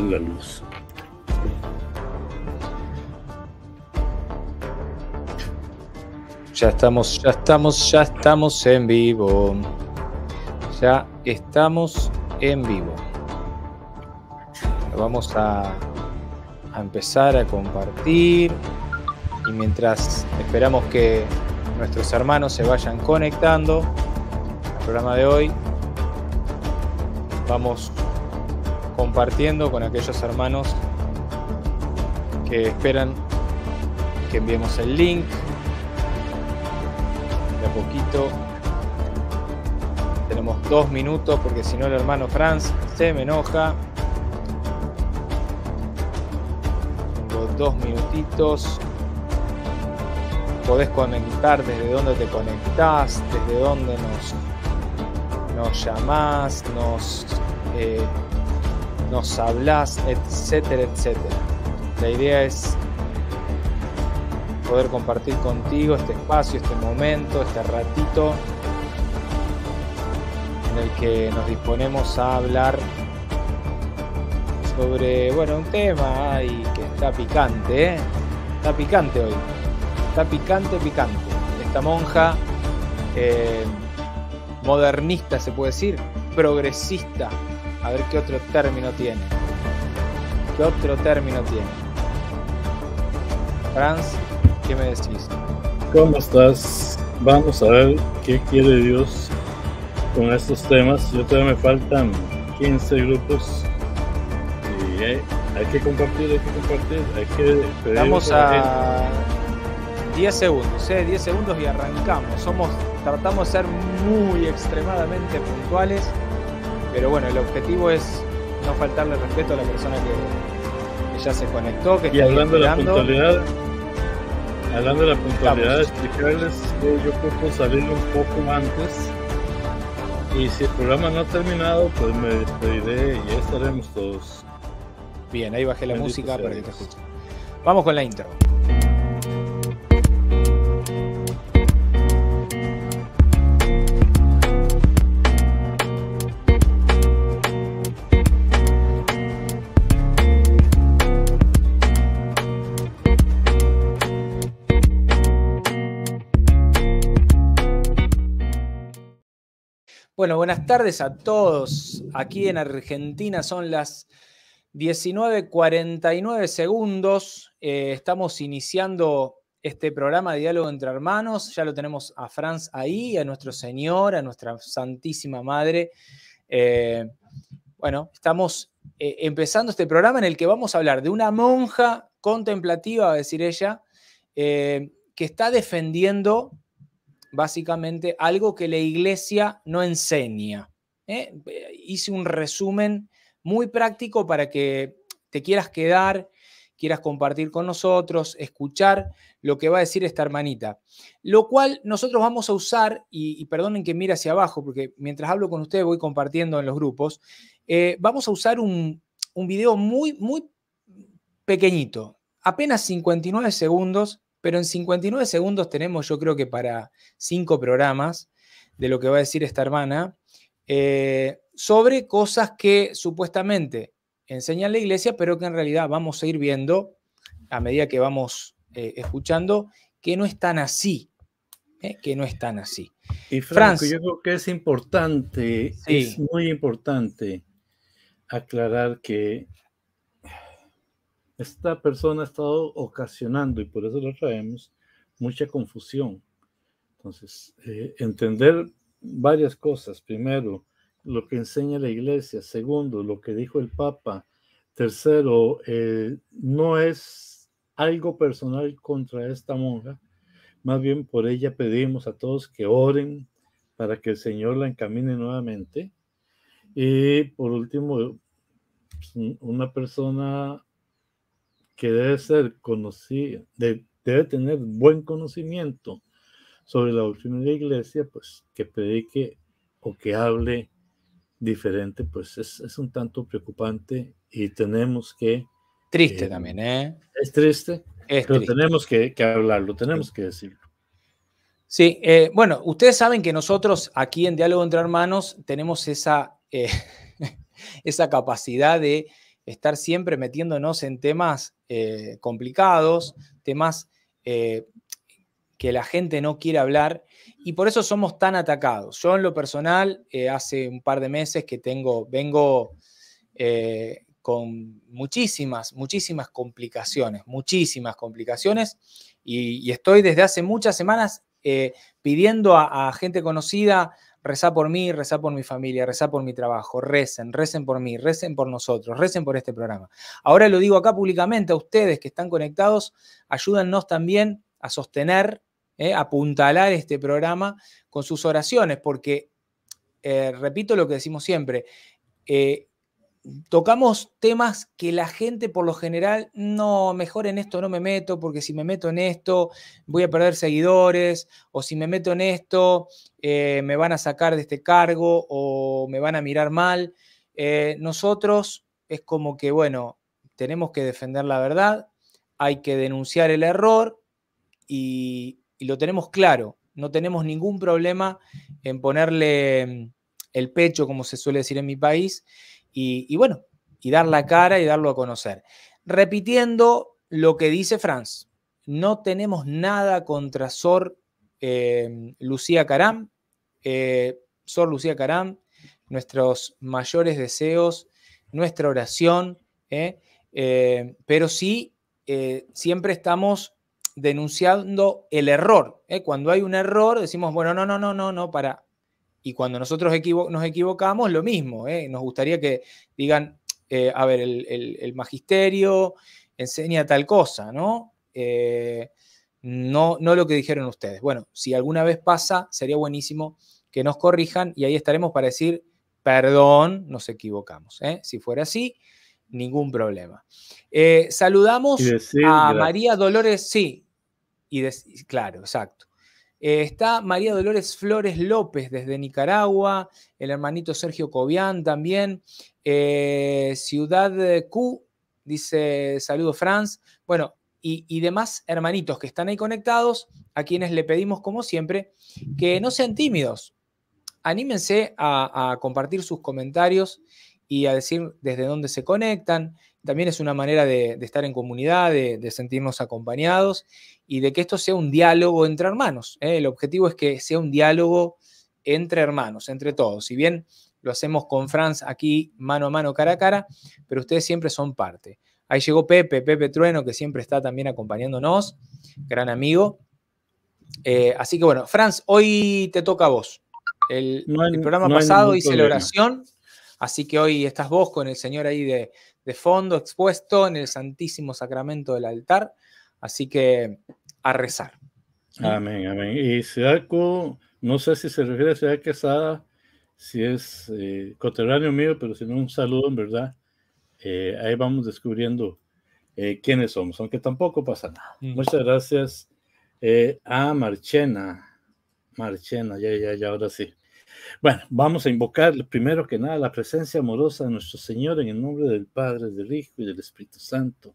la luz. Ya estamos, ya estamos, ya estamos en vivo. Ya estamos en vivo. Vamos a, a empezar a compartir. Y mientras esperamos que nuestros hermanos se vayan conectando el programa de hoy, vamos compartiendo con aquellos hermanos que esperan que enviemos el link. De a poquito tenemos dos minutos porque si no el hermano Franz se me enoja. Tengo dos minutitos. Podés conectar desde dónde te conectás, desde dónde nos, nos llamás, nos... Eh, nos hablas, etcétera, etcétera. La idea es poder compartir contigo este espacio, este momento, este ratito en el que nos disponemos a hablar sobre, bueno, un tema y que está picante, ¿eh? está picante hoy, está picante, picante. Esta monja eh, modernista, se puede decir, progresista, a ver qué otro término tiene. ¿Qué otro término tiene? Franz, ¿qué me decís? ¿Cómo estás? Vamos a ver qué quiere Dios con estos temas. Yo todavía me faltan 15 grupos y eh, hay, que compartir, hay que compartir, hay que Vamos a, 10 segundos, 10 eh, segundos y arrancamos. Somos, tratamos de ser muy extremadamente puntuales. Pero bueno, el objetivo es no faltarle respeto a la persona que, ya se conectó, que y está hablando de la puntualidad, hablando de la puntualidad, explicarles que yo puedo salir un poco antes. Y si el programa no ha terminado, pues me despediré y ya estaremos todos. Bien, ahí bajé la música para que te escuchen. Vamos con la intro. Bueno, buenas tardes a todos. Aquí en Argentina son las 19.49 segundos. Eh, estamos iniciando este programa de Diálogo entre Hermanos. Ya lo tenemos a Franz ahí, a nuestro Señor, a nuestra Santísima Madre. Eh, bueno, estamos eh, empezando este programa en el que vamos a hablar de una monja contemplativa, va a decir ella, que está defendiendo básicamente algo que la iglesia no enseña. ¿eh? Eh, hice un resumen muy práctico para que te quieras quedar, quieras compartir con nosotros, escuchar lo que va a decir esta hermanita. Lo cual nosotros vamos a usar, y, perdonen que mire hacia abajo, porque mientras hablo con ustedes voy compartiendo en los grupos, eh, vamos a usar un, un video muy, muy pequeñito, apenas 59 segundos pero en 59 segundos tenemos, yo creo que para cinco programas de lo que va a decir esta hermana, eh, sobre cosas que supuestamente enseña la iglesia, pero que en realidad vamos a ir viendo a medida que vamos eh, escuchando que no están así, eh, que no están así. Y Franco, yo creo que es importante, es muy importante aclarar que esta persona ha estado ocasionando, y por eso lo traemos, mucha confusión. Entonces, eh, entender varias cosas. Primero, lo que enseña la iglesia. Segundo, lo que dijo el Papa. Tercero, eh, no es algo personal contra esta monja. Más bien por ella pedimos a todos que oren para que el Señor la encamine nuevamente. Y por último, pues, una persona que debe ser conocido, debe tener buen conocimiento sobre la doctrina de la iglesia, pues que predique o que hable diferente, pues es, un tanto preocupante y tenemos que... Triste eh, también, ¿eh? Es triste, es pero tenemos que, hablar hablarlo, tenemos que decirlo. Sí, eh, bueno, ustedes saben que nosotros aquí en Diálogo entre Hermanos tenemos esa, eh, esa capacidad de estar siempre metiéndonos en temas eh, complicados, temas eh, que la gente no quiere hablar y por eso somos tan atacados. Yo en lo personal, eh, hace un par de meses que tengo, vengo con muchísimas, muchísimas complicaciones, muchísimas complicaciones y, estoy desde hace muchas semanas pidiendo a gente conocida, Reza por mí, reza por mi familia, reza por mi trabajo, recen, recen por mí, recen por nosotros, recen por este programa. Ahora lo digo acá públicamente a ustedes que están conectados, ayúdanos también a sostener, eh, apuntalar este programa con sus oraciones, porque, eh, repito lo que decimos siempre, eh, tocamos temas que la gente por lo general, no, mejor en esto no me meto, porque si me meto en esto voy a perder seguidores, o si me meto en esto eh, me van a sacar de este cargo o me van a mirar mal. Eh, nosotros es como que, bueno, tenemos que defender la verdad, hay que denunciar el error y, y lo tenemos claro, no tenemos ningún problema en ponerle mm, el pecho, como se suele decir en mi país, y, bueno, y dar la cara y darlo a conocer. Repitiendo lo que dice Franz, no tenemos nada contra Sor eh, Lucía Caram. Eh, Sor Lucía Caram, nuestros mayores deseos, nuestra oración, eh, pero sí siempre estamos denunciando el error. Cuando hay un error, decimos, bueno, no, no, no, no, no, para, y cuando nosotros nos equivocamos, lo mismo. ¿eh? Nos gustaría que digan, eh, a ver, el, magisterio enseña tal cosa, ¿no? Eh, no, no lo que dijeron ustedes. Bueno, si alguna vez pasa, sería buenísimo que nos corrijan y ahí estaremos para decir, perdón, nos equivocamos. Si fuera así, ningún problema. saludamos a María Dolores, sí, y claro, exacto. Eh, está María Dolores Flores López desde Nicaragua, el hermanito Sergio Cobian también, eh, Ciudad Q, dice saludo Franz. Bueno, y, demás hermanitos que están ahí conectados, a quienes le pedimos, como siempre, que no sean tímidos. Anímense a compartir sus comentarios y a decir desde dónde se conectan, también es una manera de, estar en comunidad, de, sentirnos acompañados y de que esto sea un diálogo entre hermanos. ¿eh? El objetivo es que sea un diálogo entre hermanos, entre todos. Si bien lo hacemos con Franz aquí mano a mano, cara a cara, pero ustedes siempre son parte. Ahí llegó Pepe, Pepe Trueno, que siempre está también acompañándonos, gran amigo. Eh, así que bueno, Franz, hoy te toca a vos. El, programa pasado hice la oración Así que hoy estás vos con el Señor ahí de, de fondo, expuesto en el Santísimo Sacramento del altar. Así que a rezar. Amén, amén. Y Siaco, no sé si se refiere a Ciudad Quesada, si es eh, coterráneo mío, pero si no, un saludo en verdad. Eh, ahí vamos descubriendo eh, quiénes somos, aunque tampoco pasa nada. Mm. Muchas gracias a Marchena. Marchena, ya, ya, ya, ahora sí. Bueno, vamos a invocar primero que nada la presencia amorosa de nuestro Señor en el nombre del Padre, del Hijo y del Espíritu Santo.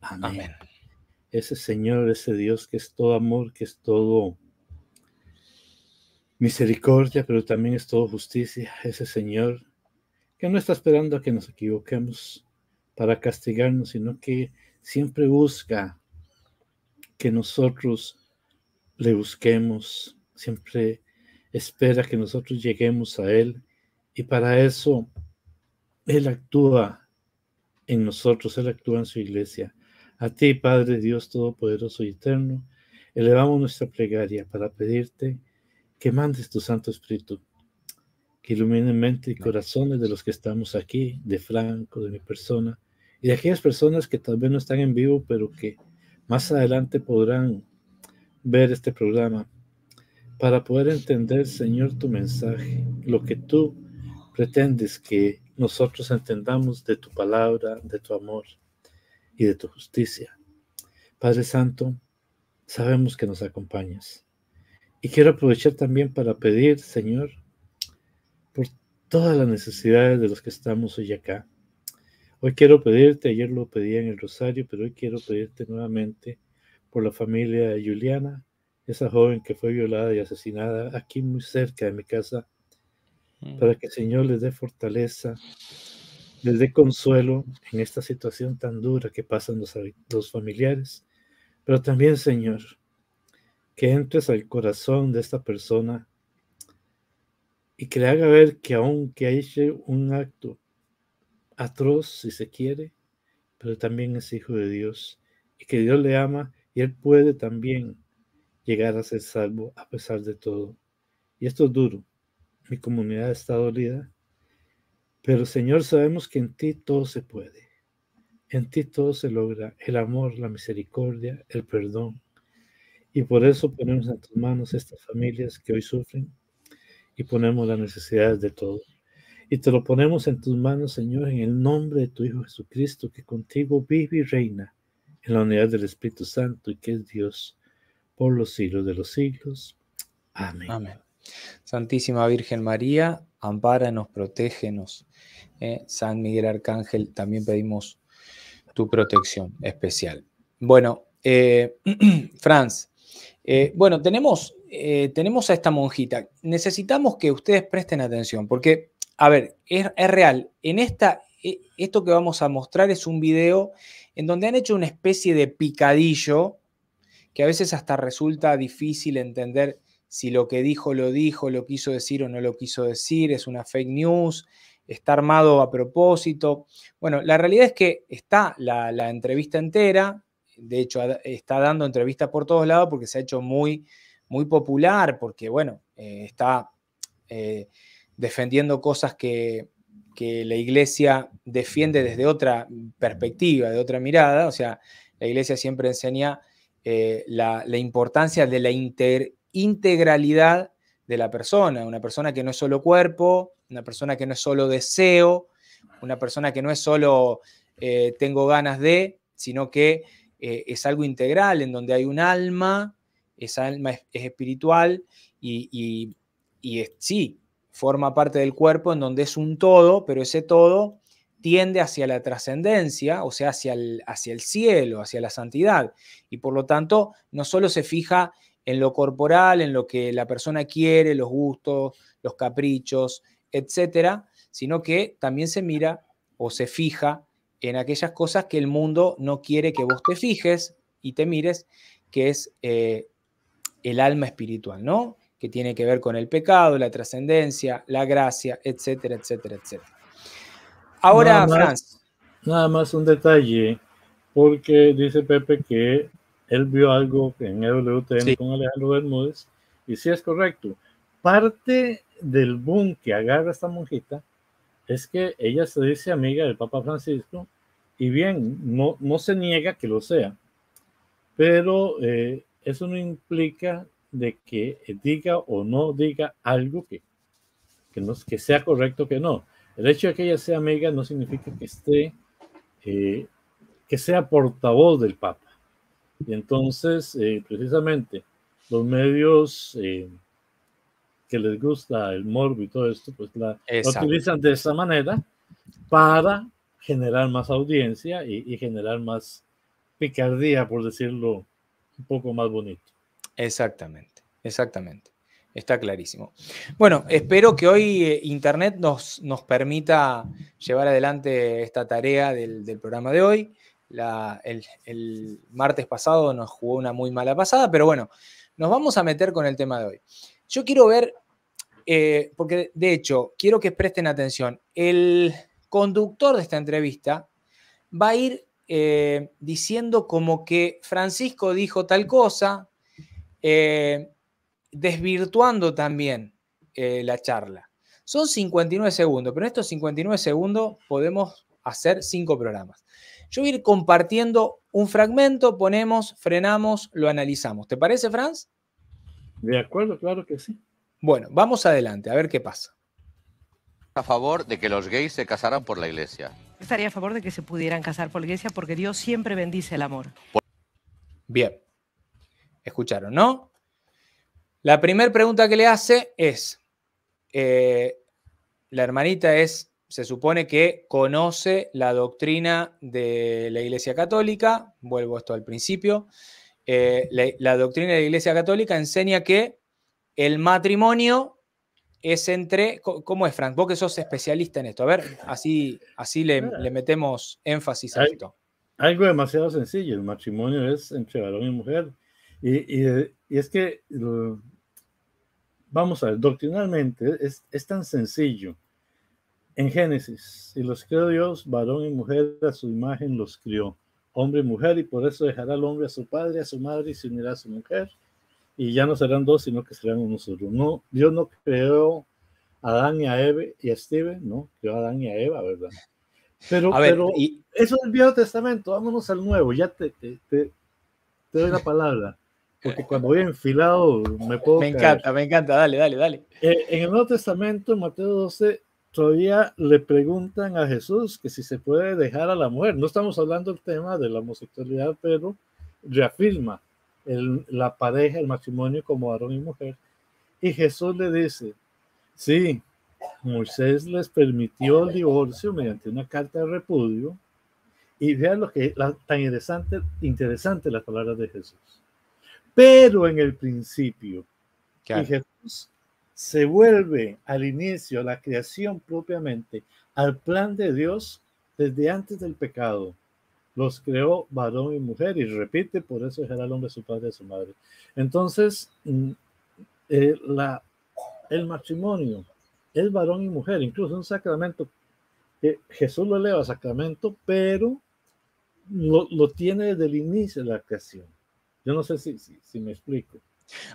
Amén. Ese Señor, ese Dios que es todo amor, que es todo misericordia, pero también es todo justicia. Ese Señor que no está esperando a que nos equivoquemos para castigarnos, sino que siempre busca que nosotros le busquemos, siempre espera que nosotros lleguemos a Él y para eso Él actúa en nosotros, Él actúa en su iglesia. A ti, Padre Dios Todopoderoso y Eterno, elevamos nuestra plegaria para pedirte que mandes tu Santo Espíritu, que ilumine mente y corazones de los que estamos aquí, de Franco, de mi persona, y de aquellas personas que tal vez no están en vivo, pero que más adelante podrán ver este programa para poder entender, Señor, tu mensaje, lo que tú pretendes que nosotros entendamos de tu palabra, de tu amor y de tu justicia. Padre Santo, sabemos que nos acompañas. Y quiero aprovechar también para pedir, Señor, por todas las necesidades de los que estamos hoy acá. Hoy quiero pedirte, ayer lo pedí en el rosario, pero hoy quiero pedirte nuevamente por la familia de Juliana, esa joven que fue violada y asesinada aquí muy cerca de mi casa, mm. para que el Señor les dé fortaleza, les dé consuelo en esta situación tan dura que pasan los, familiares, pero también, Señor, que entres al corazón de esta persona y que le haga ver que aunque haya un acto atroz, si se quiere, pero también es hijo de Dios y que Dios le ama y él puede también llegar a ser salvo a pesar de todo. Y esto es duro. Mi comunidad está dolida. Pero Señor, sabemos que en ti todo se puede. En ti todo se logra. El amor, la misericordia, el perdón. Y por eso ponemos en tus manos estas familias que hoy sufren y ponemos las necesidades de todos. Y te lo ponemos en tus manos, Señor, en el nombre de tu Hijo Jesucristo, que contigo vive y reina en la unidad del Espíritu Santo y que es Dios por los siglos de los siglos. Amén. Santísima Virgen María, ampáranos, protégenos. Eh, San Miguel Arcángel, también pedimos tu protección especial. Bueno, eh, Franz, eh, bueno, tenemos, tenemos a esta monjita. Necesitamos que ustedes presten atención, porque, a ver, es, es real. En esta, e, esto que vamos a mostrar es un video en donde han hecho una especie de picadillo que a veces hasta resulta difícil entender si lo que dijo lo dijo, lo quiso decir o no lo quiso decir, es una fake news, está armado a propósito. Bueno, la realidad es que está la, entrevista entera, de hecho está dando entrevistas por todos lados porque se ha hecho muy, muy popular, porque bueno, eh, está eh, defendiendo cosas que, que la iglesia defiende desde otra perspectiva, de otra mirada, o sea, la iglesia siempre enseña eh, la, importancia de la integralidad de la persona, una persona que no es solo cuerpo, una persona que no es solo deseo, una persona que no es solo eh, tengo ganas de, sino que eh, es algo integral en donde hay un alma, esa alma es, espiritual y, y, y sí, forma parte del cuerpo en donde es un todo, pero ese todo tiende hacia la trascendencia, o sea, hacia el, hacia el cielo, hacia la santidad. Y por lo tanto, no solo se fija en lo corporal, en lo que la persona quiere, los gustos, los caprichos, etcétera, sino que también se mira o se fija en aquellas cosas que el mundo no quiere que vos te fijes y te mires, que es eh, el alma espiritual, ¿no? Que tiene que ver con el pecado, la trascendencia, la gracia, etcétera, etcétera, etcétera. Ahora, nada más, nada más un detalle, porque dice Pepe que él vio algo en EWTN con Alejandro Bermúdez, y si es correcto. Parte del boom que agarra esta monjita es que ella se dice amiga del Papa Francisco, y bien, no, no se niega que lo sea, pero eh, eso no implica de que diga o no diga algo que, que, no, que sea correcto que no. El hecho de que ella sea amiga no significa que esté, eh, que sea portavoz del Papa. Y entonces, eh, precisamente, los medios eh, que les gusta el morbo y todo esto, pues la, utilizan de esa manera para generar más audiencia y, generar más picardía, por decirlo un poco más bonito. Exactamente, exactamente. Está clarísimo. Bueno, espero que hoy eh, Internet nos, nos permita llevar adelante esta tarea del, programa de hoy. el, martes pasado nos jugó una muy mala pasada, pero bueno, nos vamos a meter con el tema de hoy. Yo quiero ver, eh, porque de hecho, quiero que presten atención, el conductor de esta entrevista va a ir eh, diciendo como que Francisco dijo tal cosa, desvirtuando también eh, la charla. Son 59 segundos, pero en estos 59 segundos podemos hacer cinco programas. Yo voy a ir compartiendo un fragmento, ponemos, frenamos, lo analizamos. ¿Te parece, Franz? De acuerdo, claro que sí. Bueno, vamos adelante, a ver qué pasa. A favor de que los gays se casaran por la iglesia. Estaría a favor de que se pudieran casar por la iglesia porque Dios siempre bendice el amor. Bien. Escucharon, ¿no? La primera pregunta que le hace es, eh, la hermanita es, se supone que conoce la doctrina de la Iglesia Católica, vuelvo esto al principio, eh, la, doctrina de la Iglesia Católica enseña que el matrimonio es entre. ¿Cómo es, Frank? Vos que sos especialista en esto. A ver, así, así le, metemos énfasis a esto. Algo demasiado sencillo. El matrimonio es entre varón y mujer. Y, es que Vamos a ver, doctrinalmente es, es tan sencillo. En Génesis, y los creó Dios, varón y mujer a su imagen los crió, hombre y mujer, y por eso dejará al hombre a su padre, a su madre, y se unirá a su mujer, y ya no serán dos, sino que serán uno solo. No, Dios no creó a Adán y a Eve y a no, creó a Adán y a Eva, ¿verdad? Pero, pero eso es el Viejo Testamento, vámonos al Nuevo, ya te, te doy la palabra porque cuando voy enfilado me puedo. Me encanta, me encanta, dale, dale, dale. Eh, en el Nuevo Testamento, en Mateo 12, todavía le preguntan a Jesús que si se puede dejar a la mujer. No estamos hablando del tema de la homosexualidad, pero reafirma la pareja, el matrimonio como varón y mujer. Y Jesús le dice, sí, Moisés les permitió el divorcio mediante una carta de repudio. Y vean lo que la, tan interesante, interesante las palabras de Jesús pero en el principio. Jesús se vuelve al inicio, a la creación propiamente, al plan de Dios desde antes del pecado. Los creó varón y mujer, y repite, por eso era el hombre su padre y su madre. Entonces, mm, eh, el matrimonio es varón y mujer, incluso un sacramento. que eh, Jesús lo eleva a sacramento, pero lo, lo tiene desde el inicio de la creación. Yo no sé si, me explico.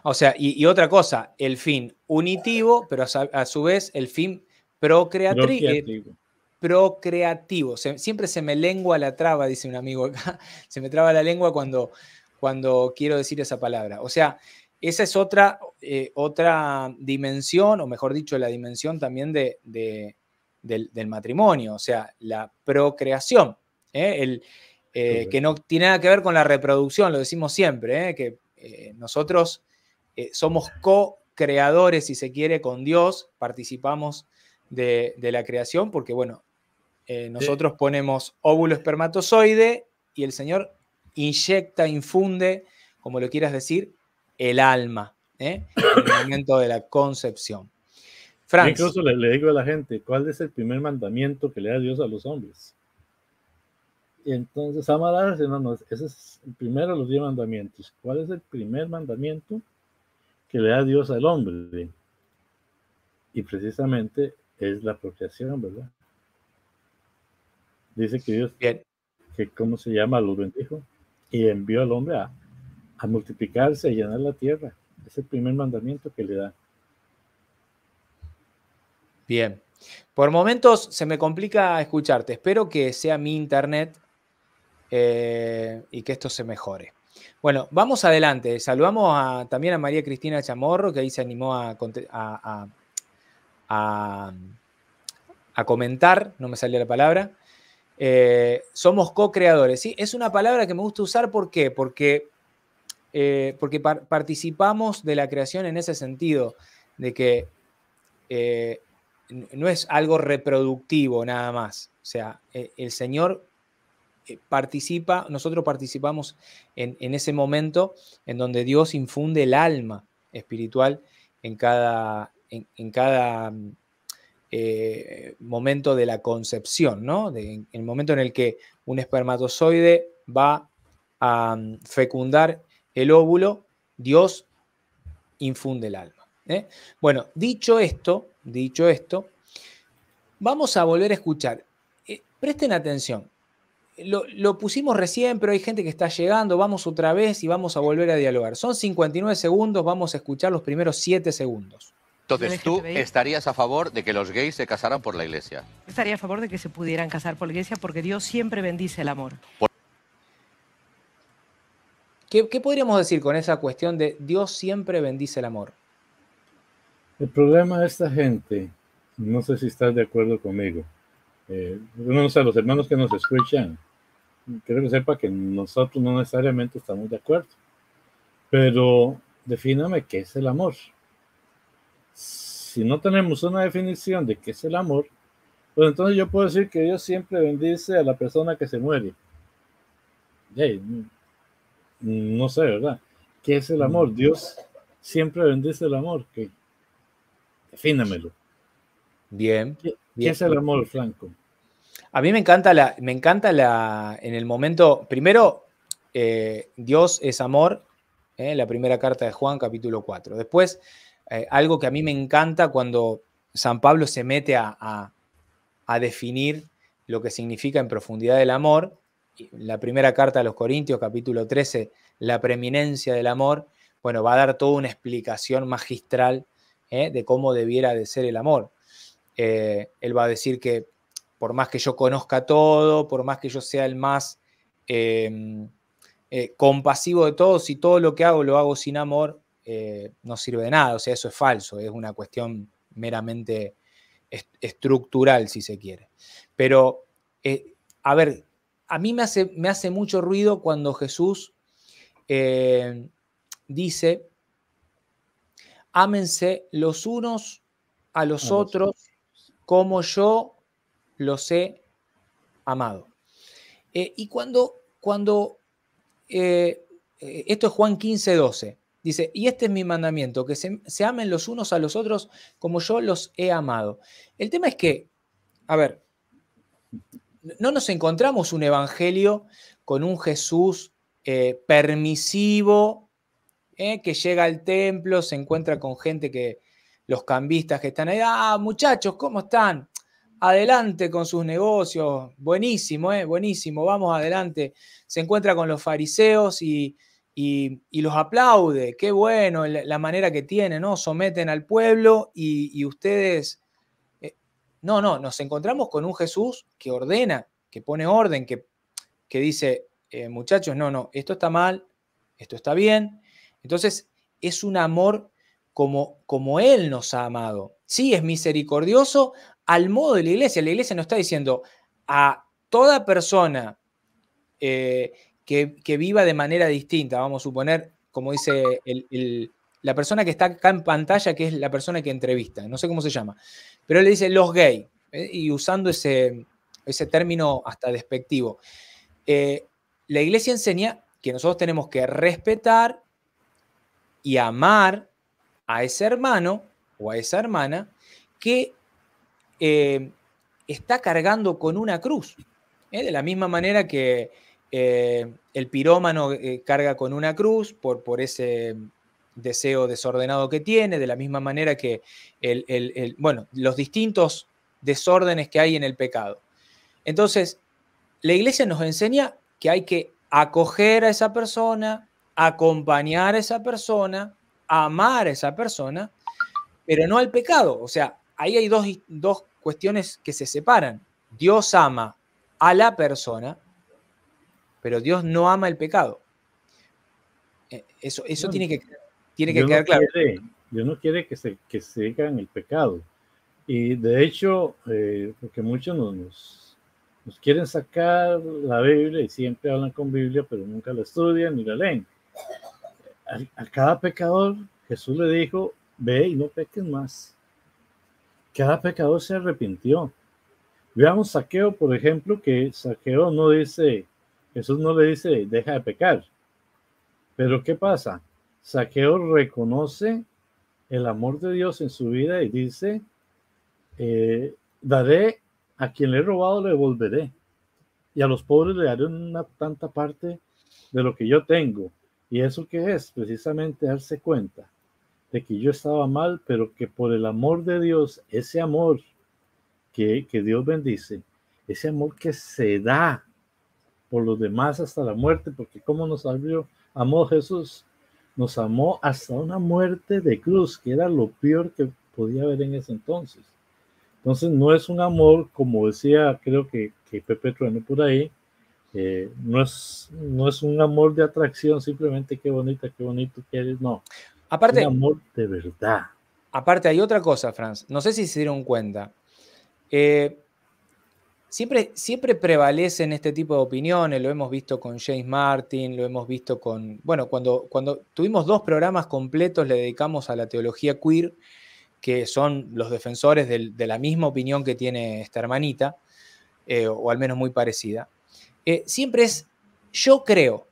O sea, y, otra cosa, el fin unitivo, pero a, su vez el fin procreativo. procreativo. siempre se me lengua la traba, dice un amigo acá. Se me traba la lengua cuando, cuando quiero decir esa palabra. O sea, esa es otra, eh, otra dimensión, o mejor dicho, la dimensión también de, del, matrimonio, o sea, la procreación. ¿eh? El, eh, que no tiene nada que ver con la reproducción, lo decimos siempre, ¿eh? que eh, nosotros somos co-creadores, si se quiere, con Dios, participamos de, la creación, porque bueno, nosotros ponemos óvulo espermatozoide y el Señor inyecta, infunde, como lo quieras decir, el alma en el momento de la concepción. incluso le digo a la gente, ¿cuál es el primer mandamiento que le da Dios a los hombres? Entonces, amarás, no, ese es el primero de los diez mandamientos. ¿Cuál es el primer mandamiento que le da Dios al hombre? Y precisamente es la apropiación, ¿verdad? Dice que Dios, que cómo se llama, los bendijo y envió al hombre a, a multiplicarse, a llenar la tierra. Es el primer mandamiento que le da. Bien. Por momentos se me complica escucharte. Espero que sea mi internet eh, y que esto se mejore. Bueno, vamos adelante. Saludamos también a María Cristina Chamorro, que ahí se animó a, a, comentar, no me salió la palabra. Eh, somos co-creadores. ¿sí? Es una palabra que me gusta usar, ¿por qué? Porque, eh, porque participamos de la creación en ese sentido, de que no es algo reproductivo nada más. O sea, e-, el Señor eh, participa, nosotros participamos en, ese momento en donde Dios infunde el alma espiritual en cada, en, cada mm, eh, momento de la concepción, ¿no? en el momento en el que un espermatozoide va a mm, fecundar el óvulo, Dios infunde el alma. ¿eh? Bueno, dicho esto, dicho esto, vamos a volver a escuchar. presten atención, lo, pusimos recién, pero hay gente que está llegando, vamos otra vez y vamos a volver a dialogar. Son 59 segundos, vamos a escuchar los primeros 7 segundos. Entonces, ¿tú estarías a favor de que los gays se casaran por la iglesia? Estaría a favor de que se pudieran casar por la iglesia porque Dios siempre bendice el amor. ¿Qué, podríamos decir con esa cuestión de Dios siempre bendice el amor? El problema de esta gente, no sé si estás de acuerdo conmigo, eh, no sé, los hermanos que nos escuchan, quiero que sepa que nosotros no necesariamente estamos de acuerdo, pero defíname qué es el amor. Si no tenemos una definición de qué es el amor, pues entonces yo puedo decir que Dios siempre bendice a la persona que se muere. no sé, ¿verdad? ¿Qué es el amor? Dios siempre bendice el amor. Defínamelo. bien. ¿qué es el amor, Franco? A mí me encanta la, me encanta la, en el momento, primero, eh, Dios es amor, eh, la primera carta de Juan, capítulo 4. Después, eh, algo que a mí me encanta cuando San Pablo se mete a, a, definir lo que significa en profundidad el amor, la primera carta a los Corintios, capítulo 13, la preeminencia del amor, bueno, va a dar toda una explicación magistral de cómo debiera de ser el amor. él va a decir que por más que yo conozca todo, por más que yo sea el más em, eh, compasivo de todos, si todo lo que hago lo hago sin amor, eh, no sirve de nada. O sea, eso es falso, es una cuestión meramente estructural, si se quiere. Pero, eh, a ver, a mí me hace, me hace mucho ruido cuando Jesús em, dice, ámense los unos a los otros como yo los he amado. Eh, y cuando, cuando eh, eh, esto es Juan 15, 12, dice, y este es mi mandamiento, que se, amen los unos a los otros como yo los he amado. El tema es que, a ver, no nos encontramos un evangelio con un Jesús permisivo, que llega al templo, se encuentra con gente que, los cambistas que están ahí, ah, muchachos, ¿cómo están? adelante con sus negocios, buenísimo, ¿eh? buenísimo, vamos adelante. Se encuentra con los fariseos y, los aplaude, qué bueno la manera que tiene, ¿no? Someten al pueblo y, ustedes... Eh, no, no, nos encontramos con un Jesús que ordena, que pone orden, que, que dice, eh, muchachos, no, no, esto está mal, esto está bien. Entonces, es un amor como, como Él nos ha amado. Sí, es misericordioso al modo de la iglesia. La iglesia no está diciendo a toda persona eh, que, viva de manera distinta, vamos a suponer, como dice la persona que está acá en pantalla, que es la persona que entrevista, no sé cómo se llama, pero le dice los gay, eh, y usando ese, término hasta despectivo. Eh, la iglesia enseña que nosotros tenemos que respetar y amar a ese hermano o a esa hermana que eh, está cargando con una cruz. ¿eh? De la misma manera que eh, el pirómano carga con una cruz por, por, ese deseo desordenado que tiene, de la misma manera que el, bueno, los distintos desórdenes que hay en el pecado. Entonces, la iglesia nos enseña que hay que acoger a esa persona, acompañar a esa persona, amar a esa persona, pero no al pecado. O sea, ahí hay dos, dos cuestiones que se separan. Dios ama a la persona, pero Dios no ama el pecado. Eh, eso, eso tiene que, tiene que quedar claro. Dios no quiere que se, que se el pecado. Y de hecho, eh, porque muchos nos, nos, quieren sacar la Biblia y siempre hablan con Biblia, pero nunca la estudian ni la leen. A, a cada pecador Jesús le dijo, ve y no peques más cada pecador se arrepintió. Veamos Saqueo, por ejemplo, que Saqueo no dice, Jesús no le dice, deja de pecar. Pero ¿qué pasa? Saqueo reconoce el amor de Dios en su vida y dice, eh, daré a quien le he robado, le devolveré. Y a los pobres le daré una tanta parte de lo que yo tengo. ¿Y eso qué es? Precisamente darse cuenta de que yo estaba mal, pero que por el amor de Dios, ese amor que, Dios bendice, ese amor que se da por los demás hasta la muerte, porque como nos abrió, amó Jesús, nos amó hasta una muerte de cruz, que era lo peor que podía haber en ese entonces. Entonces no es un amor, como decía, creo que, que Pepe Trueno por ahí, eh, no, es, no es un amor de atracción, simplemente qué bonita, qué bonito que eres, no. Aparte, verdad. Aparte, hay otra cosa, Franz. No sé si se dieron cuenta. Eh, siempre, siempre prevalecen este tipo de opiniones. Lo hemos visto con James Martin, lo hemos visto con. Bueno, cuando, cuando tuvimos dos programas completos, le dedicamos a la teología queer, que son los defensores de la misma opinión que tiene esta hermanita, eh, o al menos muy parecida. Eh, siempre es yo creo.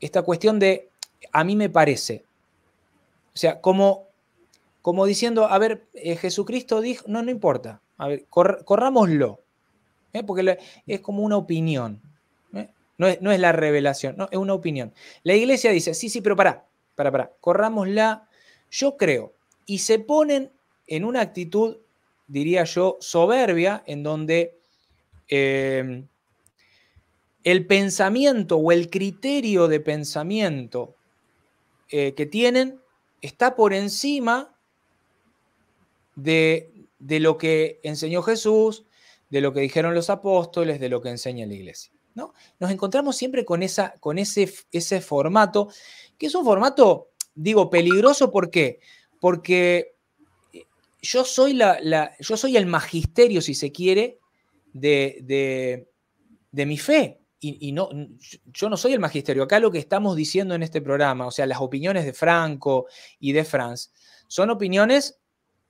Esta cuestión de a mí me parece. O sea, como, como diciendo, a ver, eh, Jesucristo dijo, no, no importa, a ver, corrámoslo, ¿Eh? porque es como una opinión, ¿Eh? no, es, no, es, la revelación, no, es una opinión. La iglesia dice, sí, sí, pero pará, pará, pará, corrámosla, yo creo, y se ponen en una actitud, diría yo, soberbia, en donde el pensamiento o el criterio de pensamiento eh, que tienen está por encima de, lo que enseñó Jesús, de lo que dijeron los apóstoles, de lo que enseña la iglesia. ¿no? Nos encontramos siempre con, esa, con ese, ese formato, que es un formato, digo, peligroso, ¿por qué? Porque yo soy, la, yo soy el magisterio, si se quiere, de, de mi fe y, no, yo no soy el magisterio. Acá lo que estamos diciendo en este programa, o sea, las opiniones de Franco y de Franz, son opiniones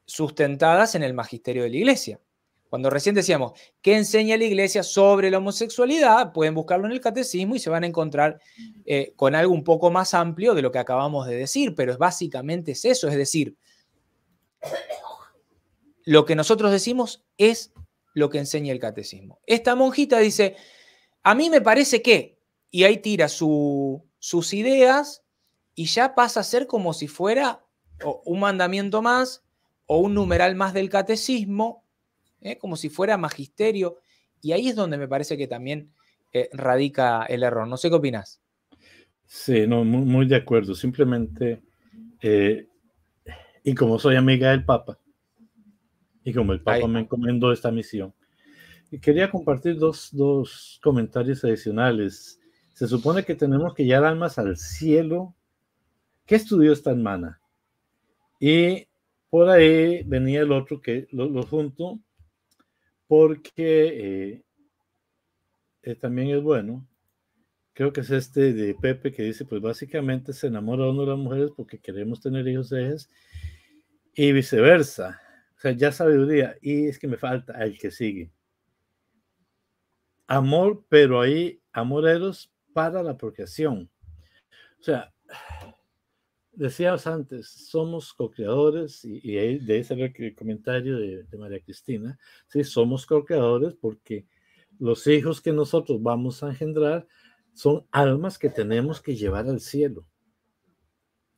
sustentadas en el magisterio de la iglesia. Cuando recién decíamos, ¿qué enseña la iglesia sobre la homosexualidad? Pueden buscarlo en el catecismo y se van a encontrar eh, con algo un poco más amplio de lo que acabamos de decir, pero es básicamente es eso, es decir, lo que nosotros decimos es lo que enseña el catecismo. Esta monjita dice, a mí me parece que, y ahí tira sus ideas y ya pasa a ser como si fuera un mandamiento más o un numeral más del catecismo, ¿eh? como si fuera magisterio. Y ahí es donde me parece que también eh, radica el error. No sé qué opinas. Sí, no, muy, de acuerdo. Simplemente, eh, y como soy amiga del Papa, y como el Papa me encomendó esta misión, quería compartir dos, comentarios adicionales. Se supone que tenemos que llevar almas al cielo. ¿Qué estudió esta hermana? Y por ahí venía el otro que lo, junto, porque eh, eh, también es bueno. Creo que es este de Pepe que dice, pues básicamente se enamora uno de las mujeres porque queremos tener hijos de ellas y viceversa. O sea, ya sabiduría. Y es que me falta el que sigue amor, pero ahí amoreros para la procreación. O sea, decíamos antes, somos co-creadores, y, ahí de ese el comentario de, María Cristina, sí, somos co-creadores porque los hijos que nosotros vamos a engendrar son almas que tenemos que llevar al cielo.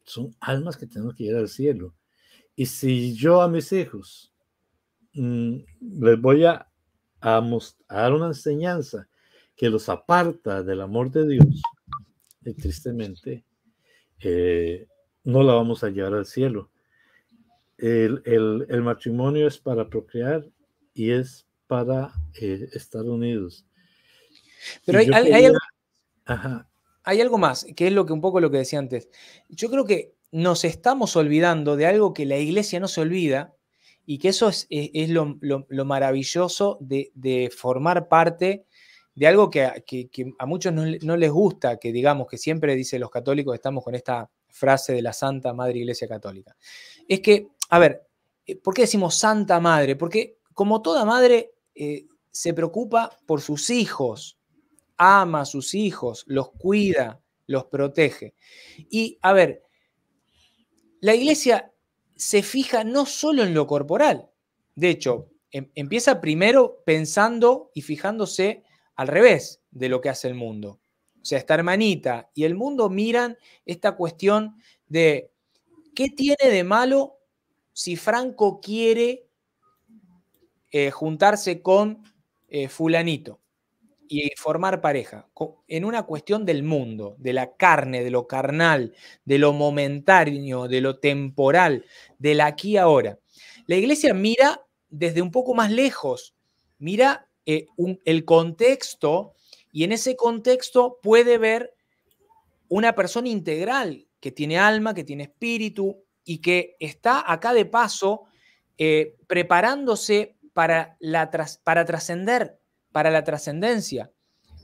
Son almas que tenemos que llevar al cielo. Y si yo a mis hijos mm, les voy a a, dar una enseñanza que los aparta del amor de Dios, y eh, tristemente, eh, no la vamos a llevar al cielo. El, matrimonio es para procrear y es para eh, estar unidos. Pero hay, algo, más, que es lo que un poco lo que decía antes. Yo creo que nos estamos olvidando de algo que la iglesia no se olvida, y que eso es, lo, maravilloso de, formar parte de algo que, a muchos no, les gusta, que digamos, que siempre dicen los católicos, estamos con esta frase de la Santa Madre Iglesia Católica. Es que, a ver, eh, ¿por qué decimos Santa Madre? Porque como toda madre eh, se preocupa por sus hijos, ama a sus hijos, los cuida, los protege. Y, a ver, la iglesia se fija no solo en lo corporal, de hecho, em, empieza primero pensando y fijándose al revés de lo que hace el mundo. O sea, esta hermanita y el mundo miran esta cuestión de qué tiene de malo si Franco quiere eh, juntarse con eh, fulanito y formar pareja, en una cuestión del mundo, de la carne, de lo carnal, de lo momentáneo, de lo temporal, del aquí ahora. La iglesia mira desde un poco más lejos, mira eh, el contexto y en ese contexto puede ver una persona integral que tiene alma, que tiene espíritu y que está acá de paso eh, preparándose para trascender para la trascendencia.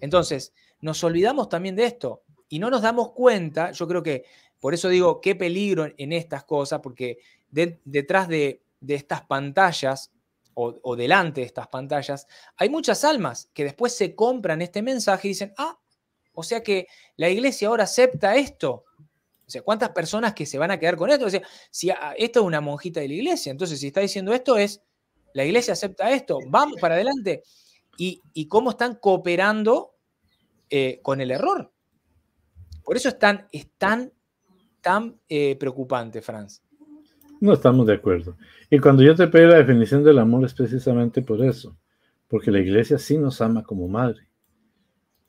Entonces, nos olvidamos también de esto y no nos damos cuenta, yo creo que, por eso digo, qué peligro en estas cosas, porque detrás de, estas pantallas o, delante de estas pantallas, hay muchas almas que después se compran este mensaje y dicen, ah, o sea que la iglesia ahora acepta esto. O sea, ¿cuántas personas que se van a quedar con esto? O si ah, esto es una monjita de la iglesia, entonces si está diciendo esto es, la iglesia acepta esto, vamos para adelante y, cómo están cooperando eh, con el error. Por eso es tan, tan, eh, preocupante, Franz. No estamos de acuerdo. Y cuando yo te pedí la definición del amor es precisamente por eso, porque la iglesia sí nos ama como madre.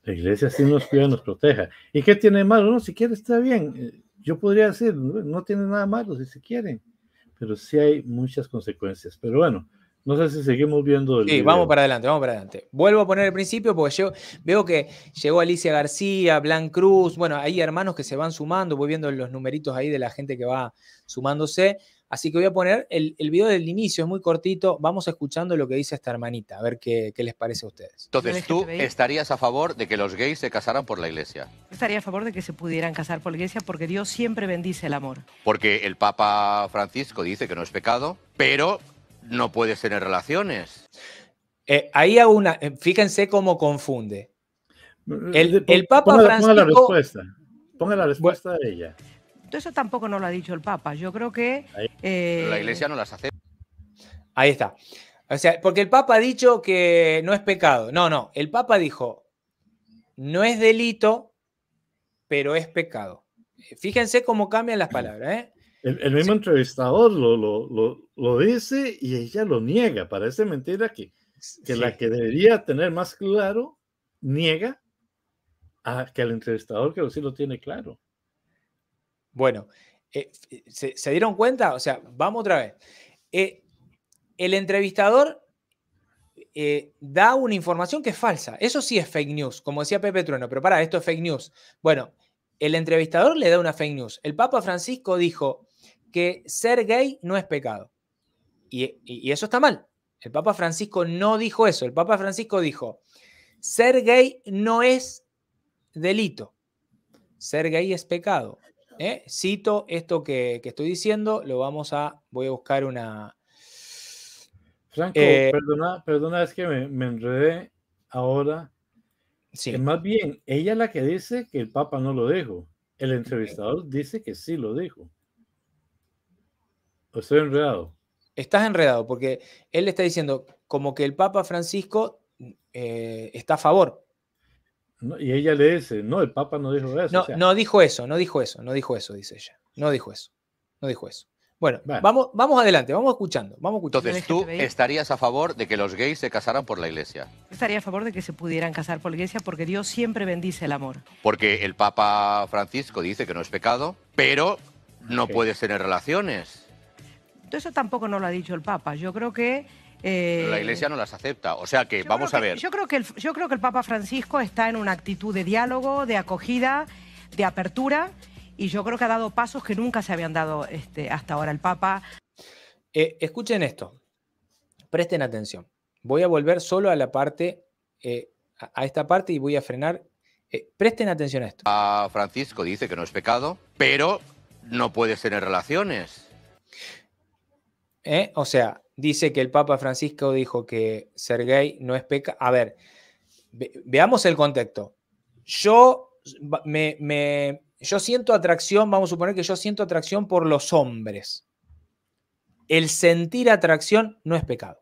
La iglesia sí nos cuida, nos proteja. ¿Y qué tiene de malo? No, si quiere está bien. Eh, yo podría decir, no, tiene nada malo si se quiere pero sí hay muchas consecuencias. Pero bueno, no sé si seguimos viendo el. Sí, vamos para adelante, vamos para adelante. Vuelvo a poner el principio porque yo veo que llegó Alicia García, Blan Cruz. Bueno, hay hermanos que se van sumando. Voy viendo los numeritos ahí de la gente que va sumándose. Así que voy a poner el, el video del inicio, es muy cortito. Vamos escuchando lo que dice esta hermanita, a ver qué, qué les parece a ustedes. Entonces, ¿tú estarías a favor de que los gays se casaran por la iglesia? Estaría a favor de que se pudieran casar por la iglesia porque Dios siempre bendice el amor. Porque el Papa Francisco dice que no es pecado, pero no puedes tener relaciones. Eh, ahí una, eh, fíjense cómo confunde. Eh, el, Papa la respuesta, ponga la respuesta de ella. Eso tampoco no lo ha dicho el Papa. Yo creo que. la Iglesia no las hace. Ahí está. O sea, porque el Papa ha dicho que no es pecado. No, no. El Papa dijo: no es delito, pero es pecado. Fíjense cómo cambian las palabras. ¿eh? El, mismo entrevistador lo, dice y ella lo niega. Parece mentira que, que la que debería tener más claro niega a que el entrevistador que sí lo tiene claro. Bueno, eh, ¿se, dieron cuenta? O sea, vamos otra vez. Eh, el entrevistador eh, da una información que es falsa. Eso sí es fake news, como decía Pepe Trueno, pero para, esto es fake news. Bueno, el entrevistador le da una fake news. El Papa Francisco dijo, que ser gay no es pecado. Y, eso está mal. El Papa Francisco no dijo eso. El Papa Francisco dijo, ser gay no es delito. Ser gay es pecado. Eh, cito esto que, estoy diciendo, lo vamos a, voy a buscar una... Franco, eh, perdona, perdona, es que me, enredé ahora. Es eh, más bien, ella es la que dice que el Papa no lo dijo. El entrevistador dice que sí lo dijo. Pues estoy enredado. Estás enredado, porque él le está diciendo como que el Papa Francisco eh, está a favor. y ella le dice, no, el Papa no dijo eso. No, dijo eso, no dijo eso, no dijo eso, dice ella. No dijo eso, no dijo eso. Bueno, vamos, vamos adelante, vamos escuchando, vamos Entonces, ¿tú estarías a favor de que los gays se casaran por la iglesia? Estaría a favor de que se pudieran casar por la iglesia porque Dios siempre bendice el amor. Porque el Papa Francisco dice que no es pecado, pero no puede puedes tener relaciones. Eso tampoco no lo ha dicho el Papa. Yo creo que eh, la Iglesia no las acepta. O sea que, vamos a ver. Yo creo que, el, yo creo que el Papa Francisco está en una actitud de diálogo, de acogida, de apertura, y yo creo que ha dado pasos que nunca se habían dado este, hasta ahora el Papa. Eh, escuchen esto, presten atención. Voy a volver solo a la parte, eh, a esta parte y voy a frenar. presten atención a esto. A Francisco dice que no es pecado, pero no puedes tener relaciones. ¿eh? O sea, dice que el Papa Francisco dijo que Sergei no es pecado. A ver, veamos el contexto. Yo me, yo siento atracción, vamos a suponer que yo siento atracción por los hombres. El sentir atracción no es pecado.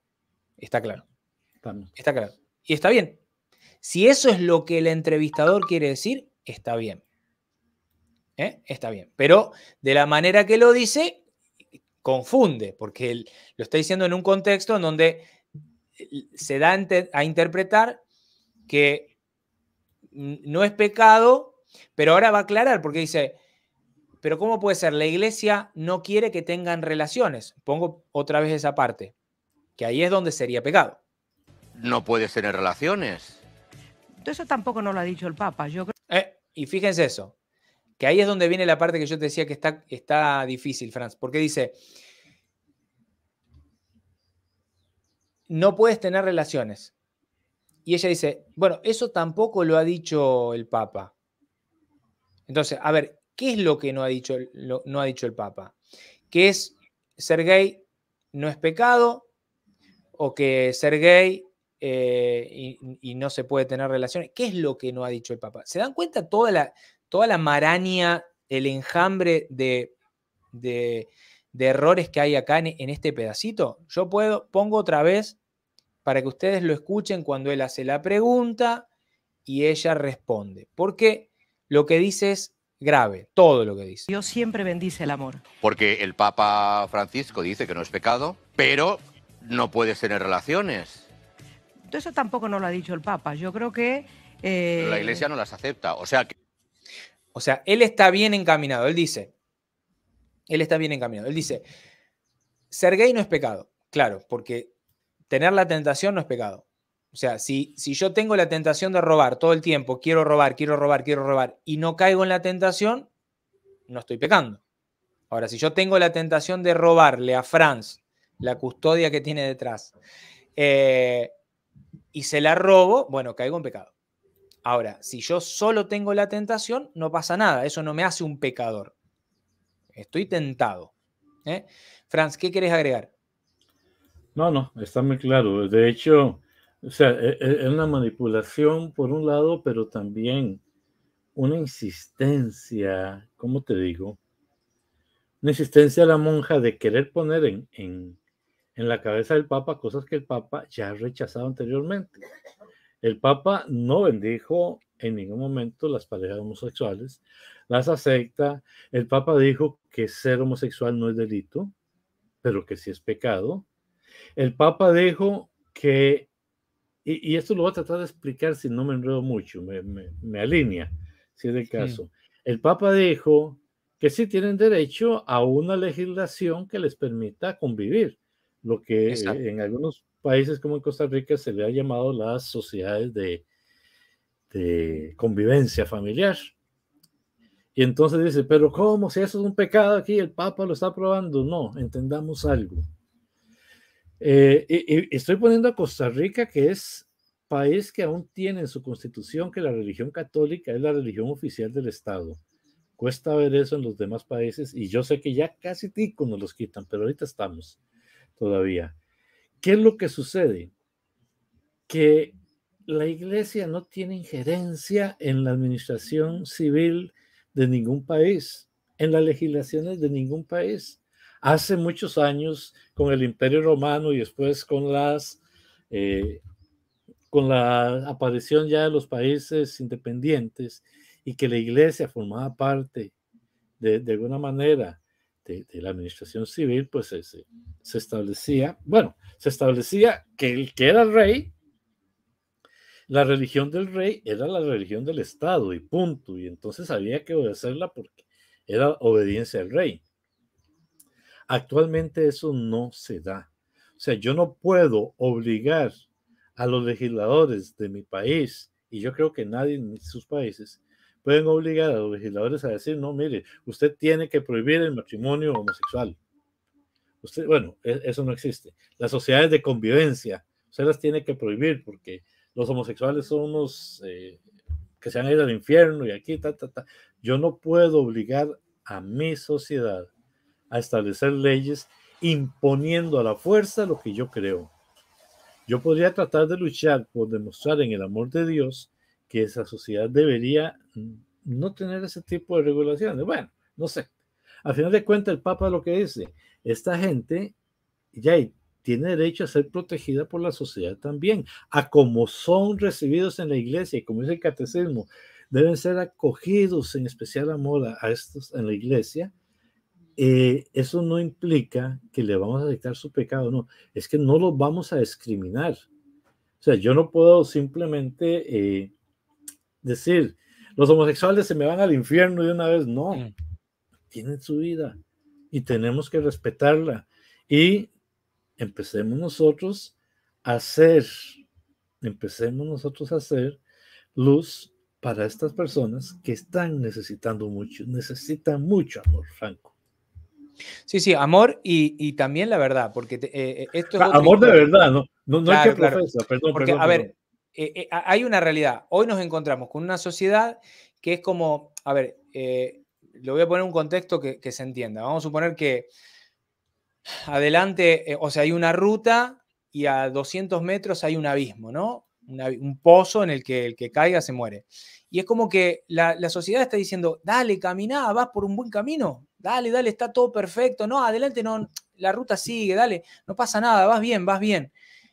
Está claro. Está claro. Y está bien. Si eso es lo que el entrevistador quiere decir, está bien. ¿Eh? Está bien. Pero de la manera que lo dice, confunde, porque él lo está diciendo en un contexto en donde se da a interpretar que no es pecado, pero ahora va a aclarar, porque dice, pero ¿cómo puede ser? La iglesia no quiere que tengan relaciones. Pongo otra vez esa parte, que ahí es donde sería pecado. No ser tener relaciones. Eso tampoco nos lo ha dicho el Papa. Yo creo... Eh, y fíjense eso, que ahí es donde viene la parte que yo te decía que está, está difícil, Franz, porque dice, no puedes tener relaciones. Y ella dice, bueno, eso tampoco lo ha dicho el Papa. Entonces, a ver, ¿qué es lo que no ha dicho, no ha dicho el Papa? Que es ser gay no es pecado, o que ser gay eh, y, no se puede tener relaciones. ¿Qué es lo que no ha dicho el Papa? ¿Se dan cuenta toda la, toda la maraña, el enjambre de, errores que hay acá en, este pedacito, yo puedo, pongo otra vez para que ustedes lo escuchen cuando él hace la pregunta y ella responde. Porque lo que dice es grave, todo lo que dice. Dios siempre bendice el amor. Porque el Papa Francisco dice que no es pecado, pero no puedes tener relaciones. Eso tampoco no lo ha dicho el Papa. Yo creo que... Eh, la Iglesia no las acepta. O sea que... O sea, él está bien encaminado, él dice, él está bien encaminado, él dice, ser gay no es pecado, claro, porque tener la tentación no es pecado. O sea, si, si yo tengo la tentación de robar todo el tiempo, quiero robar, quiero robar, quiero robar, y no caigo en la tentación, no estoy pecando. Ahora, si yo tengo la tentación de robarle a Franz la custodia que tiene detrás eh, y se la robo, bueno, caigo en pecado. Ahora, si yo solo tengo la tentación, no pasa nada, eso no me hace un pecador. Estoy tentado. ¿eh? Franz, ¿qué quieres agregar? No, no, está muy claro. De hecho, sea, e, e, es una manipulación por un lado, pero también una insistencia, ¿cómo te digo? Una insistencia de la monja de querer poner en la cabeza del Papa cosas que el Papa ya ha rechazado anteriormente. El Papa no bendijo en ningún momento las parejas homosexuales, las acepta. El Papa dijo que ser homosexual no es delito, pero que sí es pecado. El Papa dijo que, y, esto lo voy a tratar de explicar si no me enredo mucho, me, alinea, si es el caso. El Papa dijo que sí tienen derecho a una legislación que les permita convivir, lo que es en algunos países como en Costa Rica se le ha llamado las sociedades de, convivencia familiar. Y entonces dice, pero ¿cómo? Si eso es un pecado aquí, el Papa lo está aprobando. No, entendamos algo. Eh, estoy poniendo a Costa Rica, que es país que aún tiene en su constitución que la religión católica es la religión oficial del Estado. Cuesta ver eso en los demás países y yo sé que ya casi tico nos los quitan, pero ahorita estamos todavía. ¿Qué es lo que sucede? Que la iglesia no tiene injerencia en la administración civil de ningún país, en las legislaciones de ningún país. Hace muchos años, con el Imperio Romano y después con las eh, con la aparición ya de los países independientes y que la iglesia formaba parte de, alguna manera de, la administración civil, pues ese se establecía, bueno, se establecía que el que era rey, la religión del rey era la religión del Estado y punto, y entonces había que obedecerla porque era obediencia al rey. Actualmente eso no se da. O sea, yo no puedo obligar a los legisladores de mi país, y yo creo que nadie en sus países, pueden obligar a los legisladores a decir, no, mire, usted tiene que prohibir el matrimonio homosexual bueno, e, eso no existe. Las sociedades de convivencia, se las tiene que prohibir porque los homosexuales son unos eh, que se han ido al infierno y aquí, ta, ta, ta. Yo no puedo obligar a mi sociedad a establecer leyes imponiendo a la fuerza lo que yo creo. Yo podría tratar de luchar por demostrar en el amor de Dios que esa sociedad debería no tener ese tipo de regulaciones. Bueno, no sé. Al final de cuentas, el Papa lo que dice, esta gente ya tiene derecho a ser protegida por la sociedad también, a como son recibidos en la iglesia, y como es el catecismo, deben ser acogidos en especial amor a, estos en la iglesia. Eh, eso no implica que le vamos a dictar su pecado, no, es que no los vamos a discriminar. O sea, yo no puedo simplemente eh, decir, los homosexuales se me van al infierno de una vez, no, mm. tienen su vida, y tenemos que respetarla. Y empecemos nosotros a hacer, empecemos nosotros a hacer luz para estas personas que están necesitando mucho, necesitan mucho amor, Franco. Sí, sí, amor y, también la verdad, porque eh, eh, esto es ah, Amor de verdad, no, no, hay que perdón, A ver, eh, hay una realidad. Hoy nos encontramos con una sociedad que es como, a ver, lo voy a poner un contexto que, se entienda. Vamos a suponer que adelante, eh, o sea, hay una ruta y a 200 metros hay un abismo, ¿no? un pozo en el que el que caiga se muere. Y es como que la, sociedad está diciendo, dale, caminá, vas por un buen camino, dale, dale, está todo perfecto, no, adelante, no, la ruta sigue, dale, no pasa nada, vas bien, vas bien.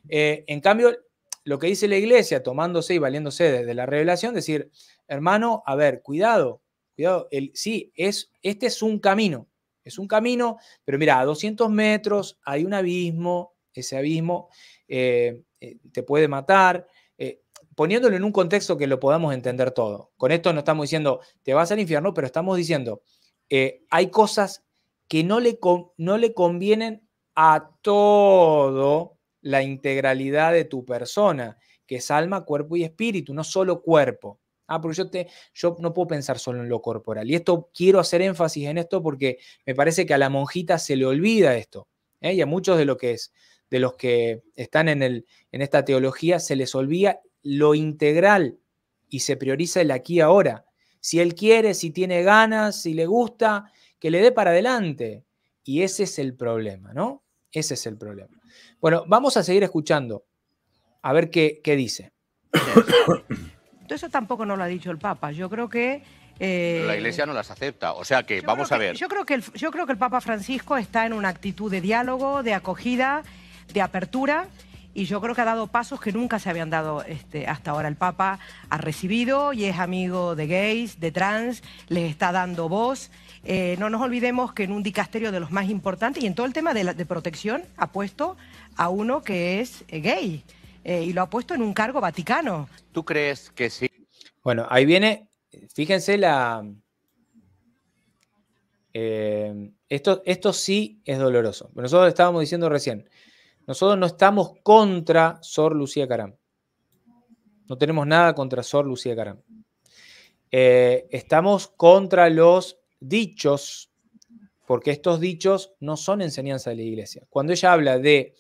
Eh, en cambio, lo que dice la iglesia, tomándose y valiéndose desde la revelación, decir, hermano, a ver, cuidado, el, sí, es, este es un camino, es un camino, pero mira, a 200 metros hay un abismo, ese abismo eh, eh, te puede matar, eh, poniéndolo en un contexto que lo podamos entender todo. Con esto no estamos diciendo, te vas al infierno, pero estamos diciendo, hay cosas que no le, no le convienen a todo la integralidad de tu persona, que es alma, cuerpo y espíritu, no solo cuerpo. Ah, pero yo, no puedo pensar solo en lo corporal. Y esto quiero hacer énfasis en esto porque me parece que a la monjita se le olvida esto. ¿eh? Y a muchos de, lo que es, de los que están en, el, en esta teología se les olvida lo integral y se prioriza el aquí ahora. Si él quiere, si tiene ganas, si le gusta, que le dé para adelante. Y ese es el problema, ¿no? Ese es el problema. Bueno, vamos a seguir escuchando, a ver qué, qué dice. eso tampoco no lo ha dicho el Papa. Yo creo que eh, la Iglesia no las acepta. O sea que vamos a ver. Yo creo que, el, Papa Francisco está en una actitud de diálogo, de acogida, de apertura. Y yo creo que ha dado pasos que nunca se habían dado este, hasta ahora. El Papa ha recibido y es amigo de gays, de trans, les está dando voz. Eh, no nos olvidemos que en un dicasterio de los más importantes y en todo el tema de, protección ha puesto a uno que es eh, gay. Eh, y lo ha puesto en un cargo vaticano. ¿Tú crees que sí? Bueno, ahí viene, fíjense la... Eh, esto, esto sí es doloroso. Nosotros estábamos diciendo recién, nosotros no estamos contra Sor Lucía Caram. No tenemos nada contra Sor Lucía Caram. Eh, estamos contra los dichos, porque estos dichos no son enseñanza de la iglesia. Cuando ella habla de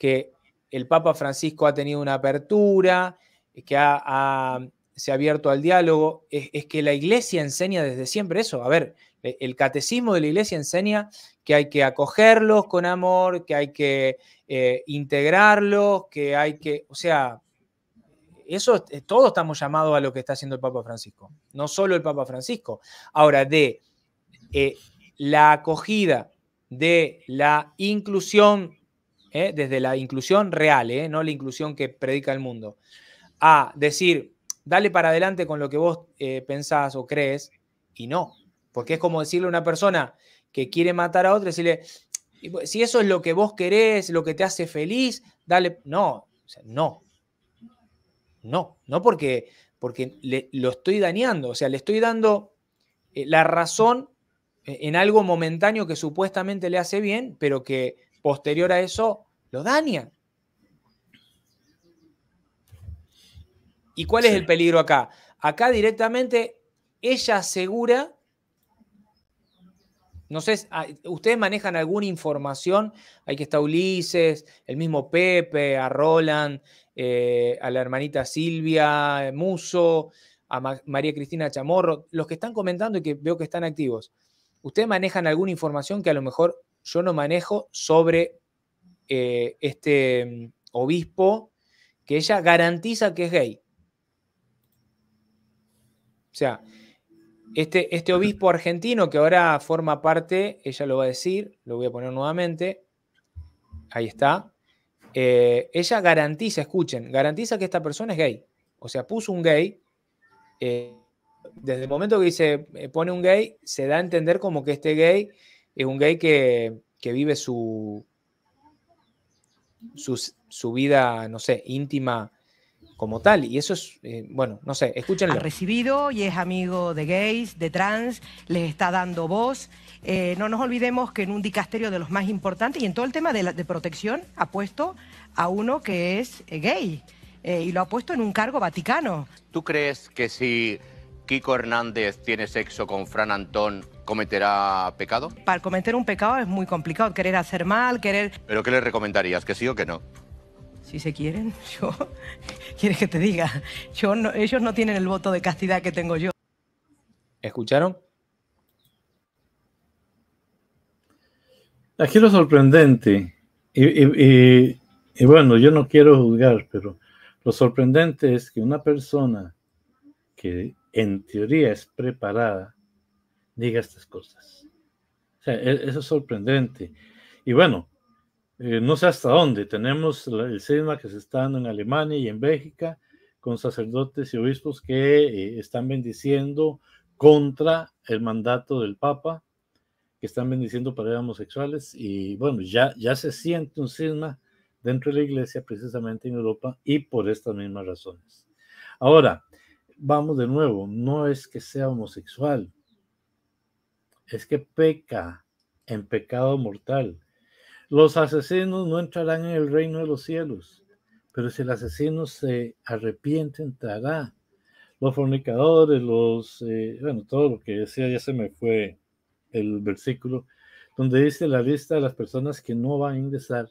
que el Papa Francisco ha tenido una apertura, que ha, se ha abierto al diálogo, es, que la iglesia enseña desde siempre eso. A ver, eh, el catecismo de la iglesia enseña que hay que acogerlos con amor, que hay que eh, integrarlos, que hay que, o sea, eso eh, todos estamos llamados a lo que está haciendo el Papa Francisco, no solo el Papa Francisco. Ahora, de la acogida, de la inclusión ¿eh? desde la inclusión real, ¿eh? no la inclusión que predica el mundo, a decir, dale para adelante con lo que vos eh, pensás o crees, y no, porque es como decirle a una persona que quiere matar a otra, decirle, si eso es lo que vos querés, lo que te hace feliz, dale, no, no, no, no porque, porque lo estoy dañando, o sea, le estoy dando la razón en algo momentáneo que supuestamente le hace bien, pero que posterior a eso lo dañan. ¿Y cuál es el peligro acá? Acá directamente ella asegura, no sé, ah, ustedes manejan alguna información, hay que está Ulises, el mismo Pepe, a Roland, eh, a la hermanita Silvia, eh, Muso, a María Cristina Chamorro, los que están comentando y que veo que están activos, ¿ustedes manejan alguna información que a lo mejor yo no manejo sobre eh, este mm, obispo que ella garantiza que es gay. O sea, este, este obispo argentino que ahora forma parte, ella lo va a decir, lo voy a poner nuevamente, ahí está, eh, ella garantiza, escuchen, garantiza que esta persona es gay. O sea, puso un gay. Eh, desde el momento que dice pone un gay, se da a entender como que este gay es un gay que, vive su, su, vida, no sé, íntima como tal. Y eso es, eh, bueno, no sé, escúchenlo. Ha recibido y es amigo de gays, de trans, les está dando voz. Eh, no nos olvidemos que en un dicasterio de los más importantes y en todo el tema de, la, de protección ha puesto a uno que es eh, gay y lo ha puesto en un cargo vaticano. ¿Tú crees que si... Kiko Hernández tiene sexo con Fran Antón, ¿cometerá pecado? Para cometer un pecado es muy complicado, querer hacer mal, querer... ¿Pero qué le recomendarías, que sí o que no? Si se quieren, yo... ¿Quieres que te diga? Yo no... Ellos no tienen el voto de castidad que tengo yo. ¿Escucharon? Aquí lo sorprendente, y, y bueno, yo no quiero juzgar, pero lo sorprendente es que una persona que en teoría es preparada, diga estas cosas. O sea, e-, eso es sorprendente. Y bueno, eh, no sé hasta dónde. Tenemos el cisma que se está dando en Alemania y en Bélgica con sacerdotes y obispos que eh, están bendiciendo contra el mandato del Papa, que están bendiciendo para homosexuales. Y bueno, ya, ya se siente un cisma dentro de la iglesia precisamente en Europa y por estas mismas razones. Ahora, vamos de nuevo, no es que sea homosexual, es que peca en pecado mortal. Los asesinos no entrarán en el reino de los cielos, pero si el asesino se arrepiente, entrará. Los fornicadores, los, eh, bueno, todo lo que decía ya se me fue el versículo, donde dice la lista de las personas que no van a ingresar,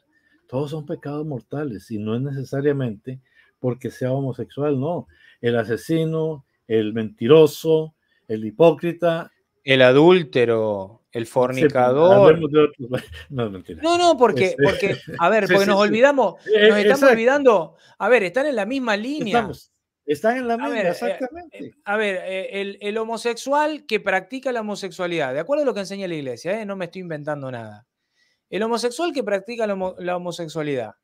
todos son pecados mortales y no es necesariamente porque sea homosexual, no, el asesino, el mentiroso, el hipócrita. El adúltero, el fornicador. no, no, porque, este, porque a ver, porque nos olvidamos, eh, nos estamos olvidando. A ver, están en la misma línea. Están en la misma, línea, eh, exactamente. Eh, a ver, el, homosexual que practica la homosexualidad, de acuerdo a lo que enseña la iglesia, no me estoy inventando nada. El homosexual que practica la homosexualidad.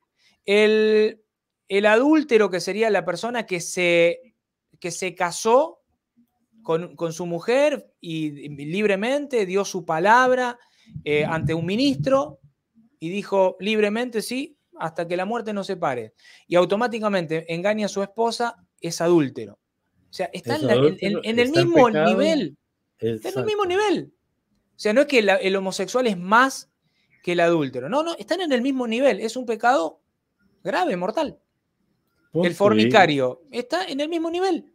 El el adúltero, que sería la persona que se, que se casó con, su mujer y libremente dio su palabra eh, ante un ministro y dijo libremente, sí, hasta que la muerte no se pare. Y automáticamente engaña a su esposa, es adúltero. O sea, está, en, el mismo nivel. Está en el mismo nivel. O sea, no es que el homosexual es más que el adúltero. No, no, están en el mismo nivel. Es un pecado grave, mortal el fornicario, está en el mismo nivel.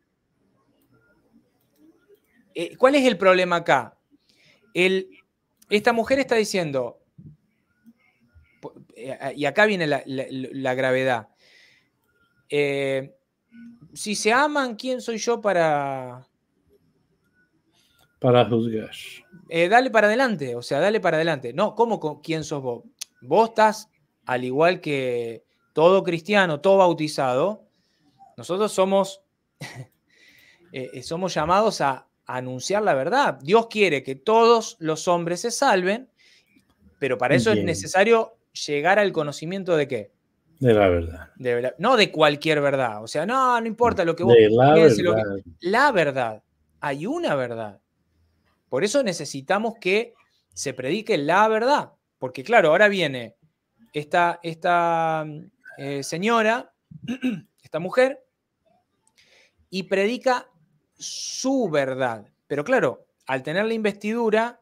Eh, ¿Cuál es el problema acá? El, esta mujer está diciendo, eh, y acá viene la, gravedad, eh, si se aman, ¿quién soy yo para... Para juzgar. dale para adelante, o sea, dale para adelante. No, ¿cómo quién sos vos? Vos estás, al igual que todo cristiano, todo bautizado, nosotros somos, eh, eh, somos llamados a, anunciar la verdad. Dios quiere que todos los hombres se salven, pero para eso es necesario llegar al conocimiento de qué? De la verdad. no de cualquier verdad. O sea, no, no importa lo que vos la, verdad. la verdad. Hay una verdad. Por eso necesitamos que se predique la verdad. Porque claro, ahora viene esta, esta, eh, señora, esta mujer, y predica su verdad. Pero claro, al tener la investidura,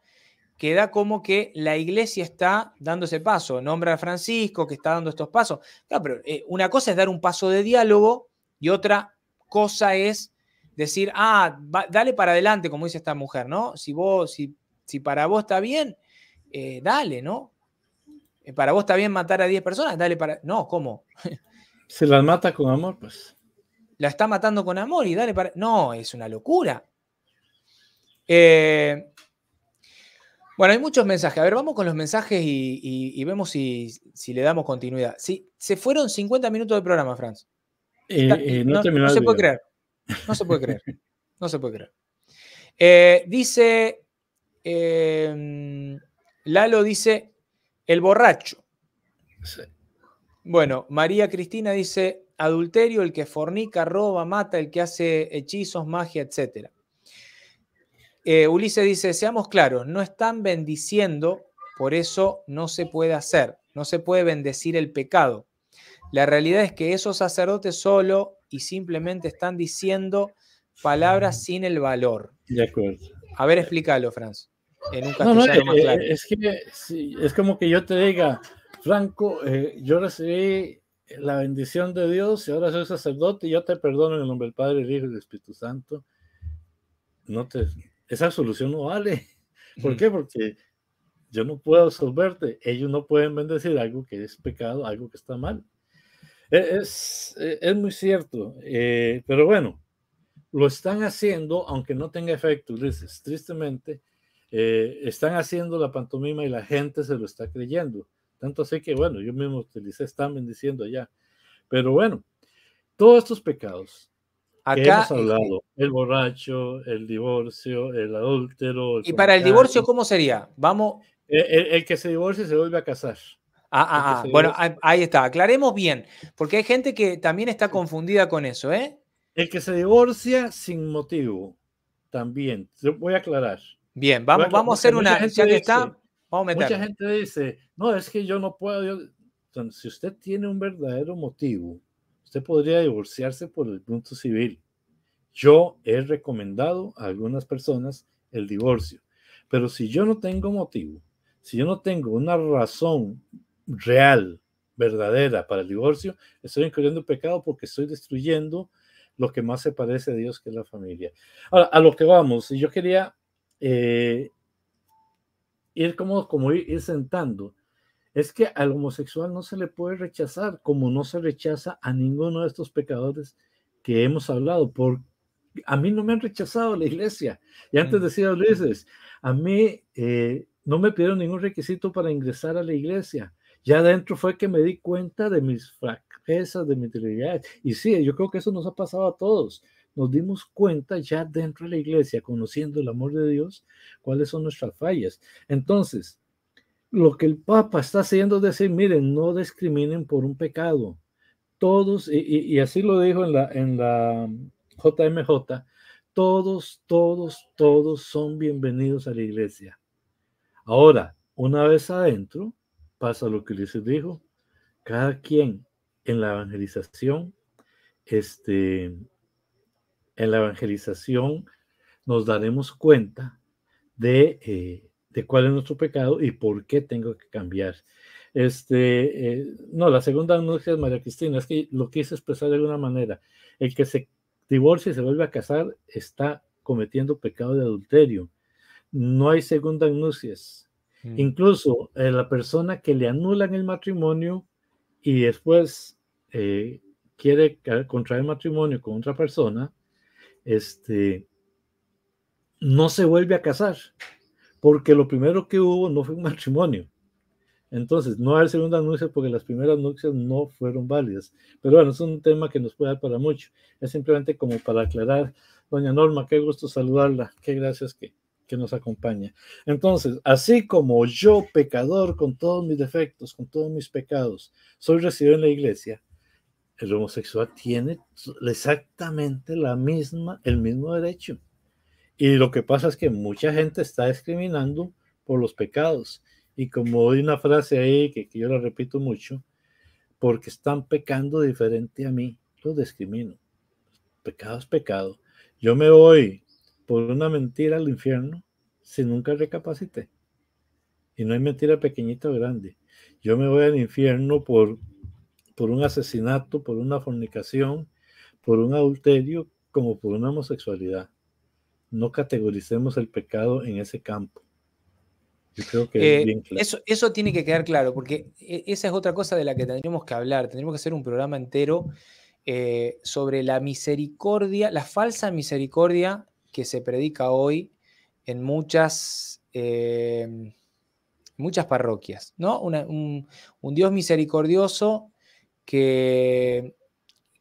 queda como que la iglesia está dando ese paso. Nombra a Francisco que está dando estos pasos. Claro, pero eh, una cosa es dar un paso de diálogo y otra cosa es decir, ah, dale para adelante, como dice esta mujer, ¿no? Si vos, si, si para vos está bien, eh, dale, ¿no? para vos está bien matar a 10 personas, dale para... No, ¿cómo? Se las mata con amor, pues. La está matando con amor y dale para... No, es una locura. Eh, bueno, hay muchos mensajes. A ver, vamos con los mensajes y, vemos si, le damos continuidad. se fueron 50 minutos del programa, Franz. Eh, eh, no, se puede creer. No se puede creer. No se puede creer. dice, Lalo dice, el borracho. Bueno, María Cristina dice, adulterio, el que fornica, roba, mata, el que hace hechizos, magia, etc. Eh, Ulises dice, seamos claros, no están bendiciendo, por eso no se puede hacer, no se puede bendecir el pecado. La realidad es que esos sacerdotes solo y simplemente están diciendo palabras sin el valor. De acuerdo. A ver, explícalo, Franz. Eh, es que es como que yo te diga, Franco, eh, yo recibí la bendición de Dios y ahora soy sacerdote y yo te perdono en el nombre del Padre, del Hijo y del Espíritu Santo. No te, esa solución no vale. ¿Por qué? Porque yo no puedo absolverte. Ellos no pueden bendecir algo que es pecado, algo que está mal. Eh, es, muy cierto, pero bueno, lo están haciendo aunque no tenga efecto, dices, tristemente, eh, están haciendo la pantomima y la gente se lo está creyendo. Tanto así que, bueno, yo mismo utilicé, están bendiciendo allá. Pero bueno, todos estos pecados Acá, hemos hablado, el borracho, el divorcio, el adúltero. ¿Y para el divorcio cómo sería? Vamos. E, e, el, que se divorcia se vuelve a casar. Ah, ah, ah bueno, ahí está, aclaremos bien, porque hay gente que también está confundida con eso, ¿eh? El que se divorcia sin motivo, también, voy a aclarar. Bien, vamos, a hacer una. agencia que está, Mucha gente dice: No, es que yo no puedo. si usted tiene un verdadero motivo, usted podría divorciarse por el punto civil. Yo he recomendado a algunas personas el divorcio, pero si yo no tengo motivo, si yo no tengo una razón real, verdadera para el divorcio, estoy incluyendo pecado porque estoy destruyendo lo que más se parece a Dios, que es la familia. Ahora, a lo que vamos, si yo quería eh, ir como, como ir, sentando. Es que al homosexual no se le puede rechazar, como no se rechaza a ninguno de estos pecadores que hemos hablado. Por, a mí no me han rechazado la iglesia. Y antes mm. decía Luis a mí eh, no me pidieron ningún requisito para ingresar a la iglesia. Ya adentro fue que me di cuenta de mis fraquezas, de mi debilidades. Y sí, yo creo que eso nos ha pasado a todos nos dimos cuenta ya dentro de la iglesia, conociendo el amor de Dios, cuáles son nuestras fallas. Entonces, lo que el Papa está haciendo es decir, miren, no discriminen por un pecado. Todos, y, así lo dijo en la, en la JMJ, todos, todos, todos son bienvenidos a la iglesia. Ahora, una vez adentro, pasa lo que les dijo, cada quien en la evangelización, este, en la evangelización nos daremos cuenta eh, de, cuál es nuestro pecado y por qué tengo que cambiar. Este, eh, no, la segunda anuncia es María Cristina, es que lo quise expresar de alguna manera. El que se divorcia y se vuelve a casar está cometiendo pecado de adulterio. No hay segunda anuncia. Mm. Incluso eh, la persona que le anulan el matrimonio y después quiere contraer matrimonio con otra persona, este, no se vuelve a casar, porque lo primero que hubo no fue un matrimonio. Entonces, no hay segunda anuncia porque las primeras nupcias no fueron válidas. Pero bueno, es un tema que nos puede dar para mucho. Es simplemente como para aclarar. Doña Norma, qué gusto saludarla. Qué gracias que, que nos acompaña. Entonces, así como yo, pecador, con todos mis defectos, con todos mis pecados, soy recibido en la iglesia, el homosexual tiene exactamente la misma, el mismo derecho. Y lo que pasa es que mucha gente está discriminando por los pecados. Y como hay una frase ahí que, yo la repito mucho, porque están pecando diferente a mí, los discrimino. Pecado es pecado. Yo me voy por una mentira al infierno si nunca recapacité. Y no hay mentira pequeñita o grande. Yo me voy al infierno por por un asesinato, por una fornicación, por un adulterio, como por una homosexualidad. No categoricemos el pecado en ese campo. Yo creo que es eh, bien claro. Eso, eso tiene que quedar claro, porque e, esa es otra cosa de la que tendríamos que hablar. Tendríamos que hacer un programa entero eh, sobre la misericordia, la falsa misericordia que se predica hoy en muchas, eh, muchas parroquias, ¿no? un, un, Dios misericordioso que,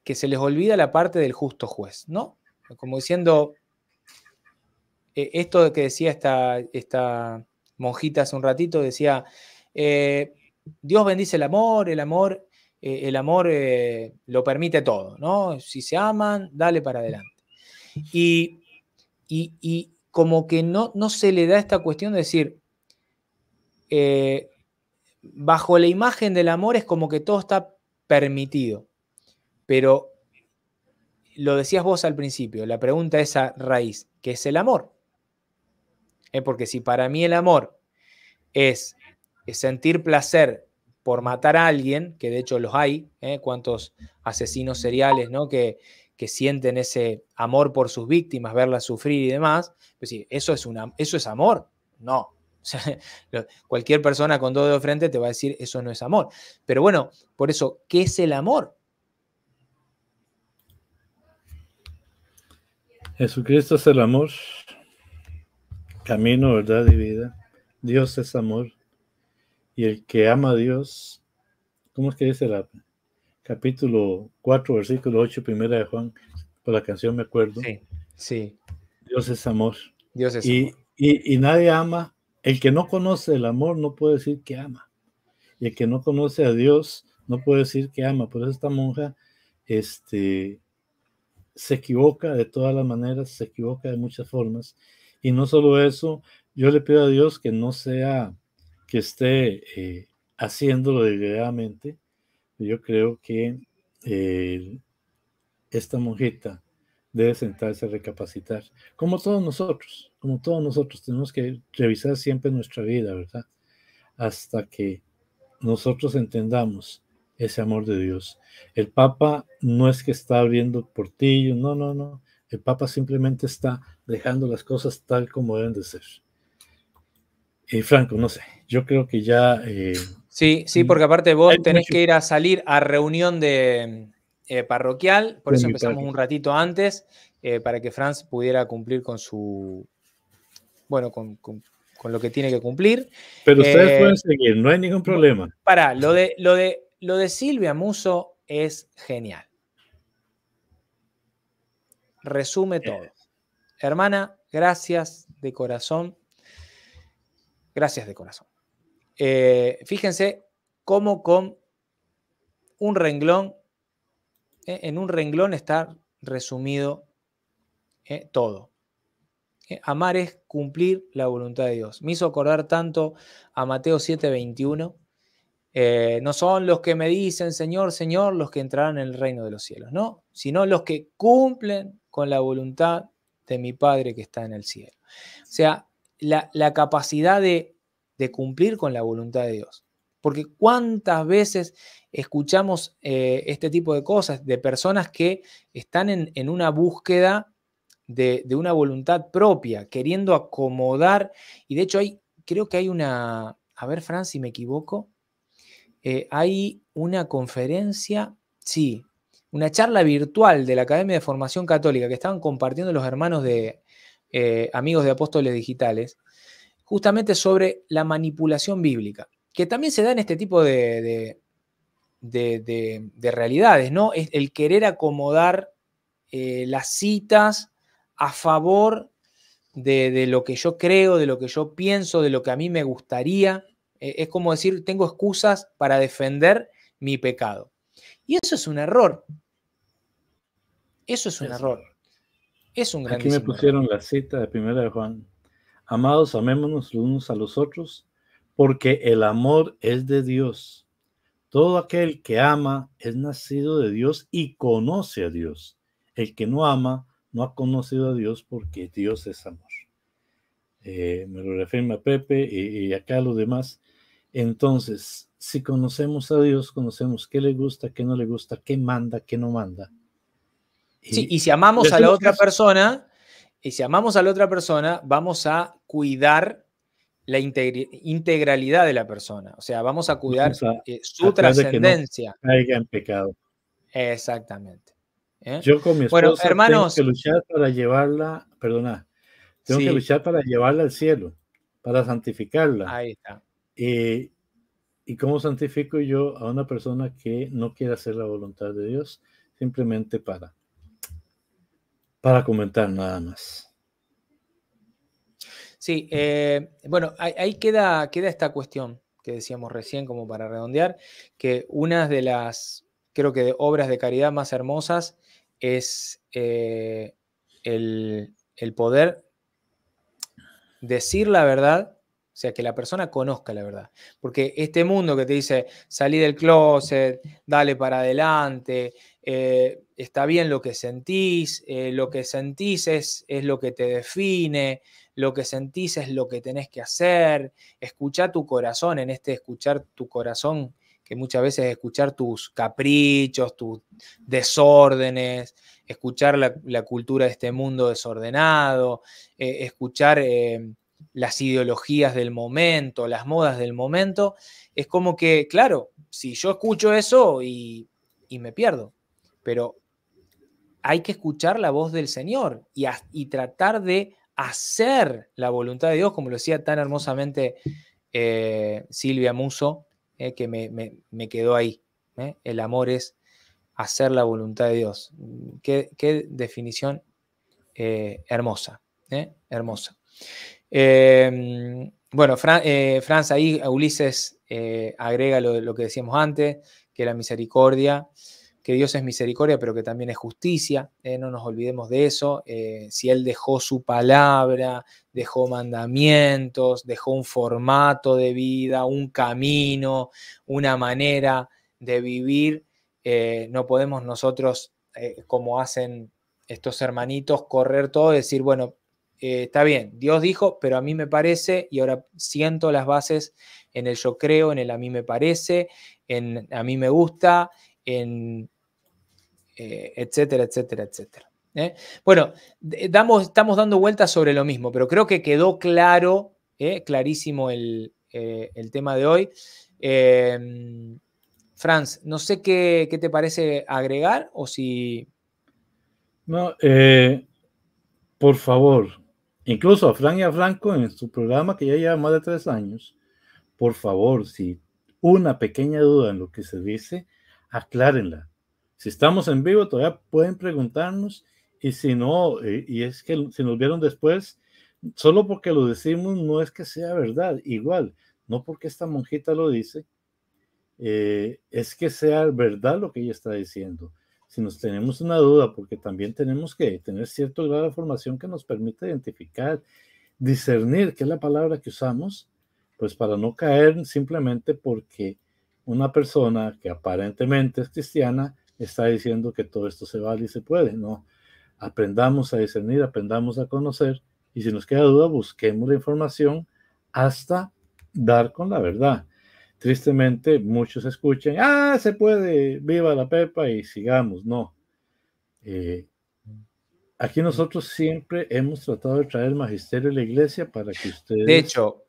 se les olvida la parte del justo juez, ¿no? Como diciendo, eh, esto que decía esta, esta, monjita hace un ratito, decía, eh, Dios bendice el amor, el amor, eh, el amor lo permite todo, ¿no? Si se aman, dale para adelante. Y, y como que no, no, se le da esta cuestión de decir, bajo la imagen del amor es como que todo está permitido. Pero lo decías vos al principio, la pregunta es a raíz, ¿qué es el amor? Eh, porque si para mí el amor es, sentir placer por matar a alguien, que de hecho los hay, eh, cuántos asesinos seriales ¿no? que, sienten ese amor por sus víctimas, verlas sufrir y demás, pues sí, eso es, una, eso es amor, no. cualquier persona con todo de frente te va a decir, eso no es amor. Pero bueno, por eso, ¿qué es el amor? Jesucristo es el amor, camino, verdad y vida. Dios es amor. Y el que ama a Dios, ¿cómo es que dice la capítulo 4, versículo 8, primera de Juan, por la canción me acuerdo? Sí, Dios es amor. Dios es amor. y, nadie ama el que no conoce el amor no puede decir que ama. Y el que no conoce a Dios no puede decir que ama. Por eso esta monja este, se equivoca de todas las maneras, se equivoca de muchas formas. Y no solo eso, yo le pido a Dios que no sea que esté eh, haciéndolo deliberadamente. Yo creo que eh, esta monjita debe sentarse a recapacitar, como todos nosotros, como todos nosotros tenemos que revisar siempre nuestra vida, ¿verdad? Hasta que nosotros entendamos ese amor de Dios. El Papa no es que está abriendo portillos, no, no, no. El Papa simplemente está dejando las cosas tal como deben de ser. Y Franco, no sé, yo creo que ya... Eh, sí, sí, mm, porque aparte vos tenés que ir a salir a reunión de, eh, parroquial, por eso empezamos un ratito antes, eh, para que Franz pudiera cumplir con su, bueno, con, con, lo que tiene que cumplir. Pero ustedes eh, pueden seguir, no hay ningún problema. Para, lo de, lo de, lo de Silvia Muso es genial. Resume todo. Hermana, gracias de corazón. Gracias de corazón. fíjense cómo con un renglón eh, en un renglón está resumido eh, todo. Eh, amar es cumplir la voluntad de Dios. Me hizo acordar tanto a Mateo 7:21. 21. no son los que me dicen, Señor, Señor, los que entrarán en el reino de los cielos, no, sino los que cumplen con la voluntad de mi Padre que está en el cielo. O sea, la, capacidad de, de cumplir con la voluntad de Dios. Porque cuántas veces escuchamos eh, este tipo de cosas, de personas que están en, una búsqueda de, una voluntad propia, queriendo acomodar, y de hecho hay, creo que hay una, a ver Fran, si me equivoco, eh, hay una conferencia, sí, una charla virtual de la Academia de Formación Católica que estaban compartiendo los hermanos de eh, Amigos de Apóstoles Digitales, justamente sobre la manipulación bíblica, que también se da en este tipo de de, realidades, ¿no? Es el querer acomodar eh, las citas a favor de, lo que yo creo, de lo que yo pienso, de lo que a mí me gustaría. Eh, es como decir, tengo excusas para defender mi pecado. Y eso es un error. Eso es un error. Es un gran Aquí me pusieron la cita de primera de Juan. Amados, amémonos los unos a los otros, porque el amor es de Dios. Todo aquel que ama es nacido de Dios y conoce a Dios. El que no ama no ha conocido a Dios porque Dios es amor. Eh, me lo a Pepe y, acá los demás. Entonces, si conocemos a Dios, conocemos qué le gusta, qué no le gusta, qué manda, qué no manda. Y si amamos a la otra persona, y si amamos a la otra persona, vamos a cuidar la integralidad de la persona. O sea, vamos a cuidar eh, su trascendencia. en pecado. Exactamente. ¿eh? Yo con mi esposa hermanos, tengo que luchar para llevarla, perdona, tengo que luchar para llevarla al cielo, para santificarla. Ahí está. ¿Y cómo santifico yo a una persona que no quiere hacer la voluntad de Dios? Simplemente para, para comentar nada más. Sí, eh, bueno, ahí, queda, queda esta cuestión que decíamos recién, como para redondear, que una de las, creo que, obras de caridad más hermosas es eh, el, el, poder decir la verdad, o sea, que la persona conozca la verdad. Porque este mundo que te dice, salí del closet, dale para adelante, eh, está bien lo que sentís, eh, lo que sentís es, lo que te define, lo que sentís es lo que tenés que hacer, escucha tu corazón, en este escuchar tu corazón, que muchas veces es escuchar tus caprichos, tus desórdenes, escuchar la, cultura de este mundo desordenado, eh, escuchar las ideologías del momento, las modas del momento, es como que, claro, si yo escucho eso y me pierdo, pero hay que escuchar la voz del Señor y, tratar de hacer la voluntad de Dios, como lo decía tan hermosamente eh, Silvia Muso, eh, que me, quedó ahí. Eh. El amor es hacer la voluntad de Dios. Qué, definición hermosa, hermosa. Em, bueno, Franz, ahí Ulises agrega lo que decíamos antes, que la misericordia que Dios es misericordia, pero que también es justicia. Eh, no nos olvidemos de eso. Eh, si Él dejó su palabra, dejó mandamientos, dejó un formato de vida, un camino, una manera de vivir, eh, no podemos nosotros, como hacen estos hermanitos, correr todo y decir, bueno, está bien, Dios dijo, pero a mí me parece, y ahora siento las bases en el yo creo, en el a mí me parece, en a mí me gusta, en eh, etcétera, etcétera, etcétera. ¿eh? Bueno, damos, estamos dando vueltas sobre lo mismo, pero creo que quedó claro, ¿eh? clarísimo el, tema de hoy. Em, Franz, no sé qué, qué, te parece agregar o si... No, por favor, incluso a Fran y a Franco en su programa que ya lleva más de tres años, por favor, si una pequeña duda en lo que se dice, aclárenla. Si estamos en vivo, todavía pueden preguntarnos. Y si no, eh, y es que si nos vieron después, solo porque lo decimos no es que sea verdad. Igual, no porque esta monjita lo dice, eh, es que sea verdad lo que ella está diciendo. Si nos tenemos una duda, porque también tenemos que tener cierto grado de formación que nos permite identificar, discernir, qué es la palabra que usamos, pues para no caer simplemente porque una persona que aparentemente es cristiana está diciendo que todo esto se vale y se puede, ¿no? Aprendamos a discernir, aprendamos a conocer y si nos queda duda, busquemos la información hasta dar con la verdad. Tristemente, muchos escuchan, ah, se puede, viva la Pepa y sigamos. No. Eh, aquí nosotros siempre hemos tratado de traer magisterio de la iglesia para que ustedes... De hecho,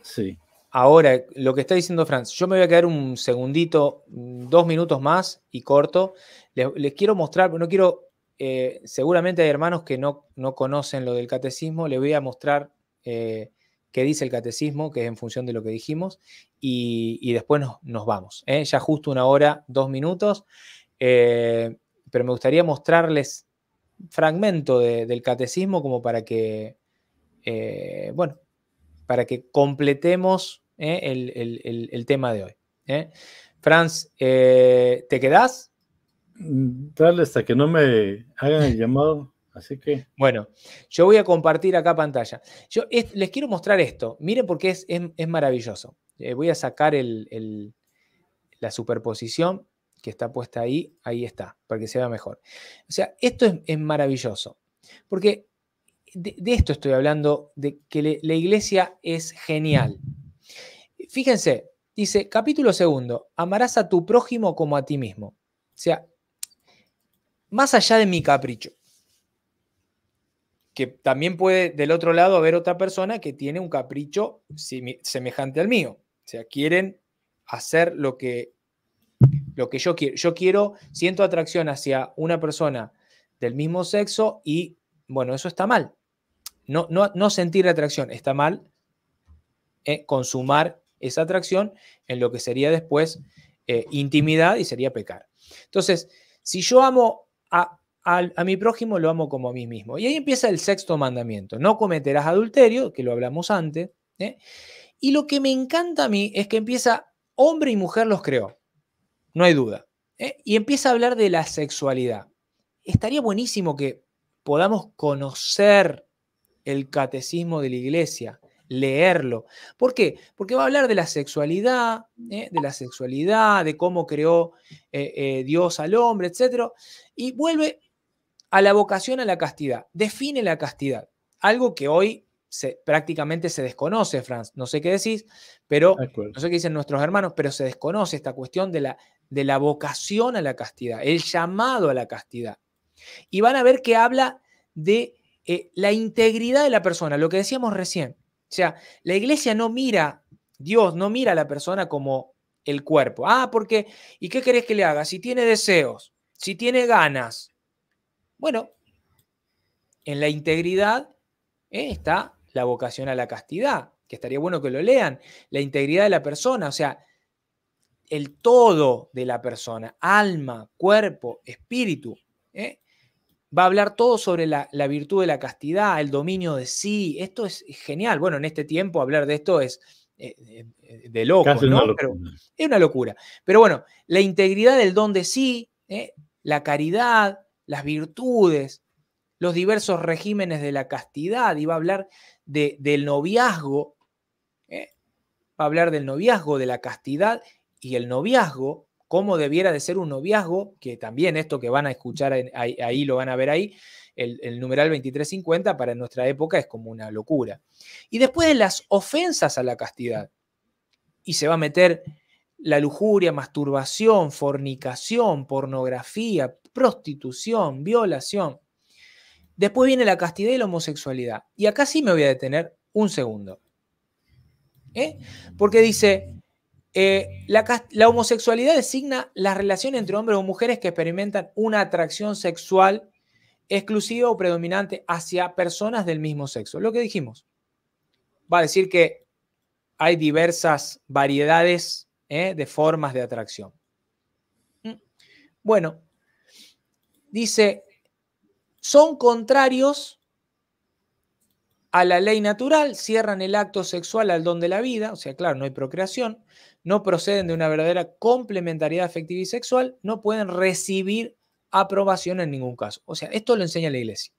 sí. Ahora, lo que está diciendo Franz, yo me voy a quedar un segundito, dos minutos más y corto. Les, quiero mostrar, no quiero, eh, seguramente hay hermanos que no, no, conocen lo del catecismo, les voy a mostrar eh, qué dice el catecismo, que es en función de lo que dijimos, y, y después nos, nos vamos. ¿eh? Ya justo una hora, dos minutos, pero me gustaría mostrarles fragmento del catecismo como para que, bueno, para que completemos ¿eh? el, tema de hoy. ¿eh? Franz, eh, ¿te quedás? Mm, dale hasta que no me hagan el llamado. Así que. Bueno, yo voy a compartir acá pantalla. Yo les quiero mostrar esto. Miren porque es, maravilloso. voy a sacar la superposición que está puesta ahí. Ahí está, para que se vea mejor. O sea, esto es maravilloso. Porque de, esto estoy hablando, de que la iglesia es genial fíjense, dice, capítulo segundo, amarás a tu prójimo como a ti mismo. O sea, más allá de mi capricho, que también puede del otro lado haber otra persona que tiene un capricho semejante al mío. O sea, quieren hacer lo que, lo que yo quiero. Yo quiero, siento atracción hacia una persona del mismo sexo y, bueno, eso está mal. No, no, sentir atracción, está mal eh, consumar esa atracción en lo que sería después eh, intimidad y sería pecar. Entonces, si yo amo a, mi prójimo, lo amo como a mí mismo. Y ahí empieza el sexto mandamiento. No cometerás adulterio, que lo hablamos antes. ¿eh? Y lo que me encanta a mí es que empieza, hombre y mujer los creó, no hay duda. ¿eh? Y empieza a hablar de la sexualidad. Estaría buenísimo que podamos conocer el catecismo de la iglesia, leerlo. ¿Por qué? Porque va a hablar de la sexualidad, ¿eh? de la sexualidad, de cómo creó eh, eh, Dios al hombre, etc. Y vuelve a la vocación a la castidad, define la castidad, algo que hoy prácticamente se desconoce, Franz. No sé qué decís, pero no sé qué dicen nuestros hermanos, pero se desconoce esta cuestión de la, de la vocación a la castidad, el llamado a la castidad. Y van a ver que habla de la integridad de la persona, lo que decíamos recién o sea, la iglesia no mira, Dios no mira a la persona como el cuerpo. Ah, porque, ¿y qué querés que le haga? Si tiene deseos, si tiene ganas. Bueno, en la integridad eh, está la vocación a la castidad, que estaría bueno que lo lean, la integridad de la persona, o sea, el todo de la persona, alma, cuerpo, espíritu. Eh va a hablar todo sobre la, virtud de la castidad, el dominio de sí. Esto es genial. Bueno, en este tiempo hablar de esto es eh, eh, de loco, es una locura. Pero bueno, la integridad del don de sí, ¿eh? la caridad, las virtudes, los diversos regímenes de la castidad, y va a hablar del noviazgo, va a hablar del noviazgo, de la castidad y el noviazgo, cómo debiera de ser un noviazgo, que también esto que van a escuchar ahí, lo van a ver ahí, el, el, numeral 2350 para nuestra época es como una locura. Y después de las ofensas a la castidad, y se va a meter la lujuria, masturbación, fornicación, pornografía, prostitución, violación. Después viene la castidad y la homosexualidad. Y acá sí me voy a detener un segundo. ¿eh? Porque dice, eh, la, homosexualidad designa la relaciones entre hombres o mujeres que experimentan una atracción sexual exclusiva o predominante hacia personas del mismo sexo. Lo que dijimos. Va a decir que hay diversas variedades eh, de formas de atracción. Mm. Bueno, dice, son contrarios a la ley natural, cierran el acto sexual al don de la vida, o sea, claro, no hay procreación, no proceden de una verdadera complementariedad afectiva y sexual, no pueden recibir aprobación en ningún caso. O sea, esto lo enseña la iglesia.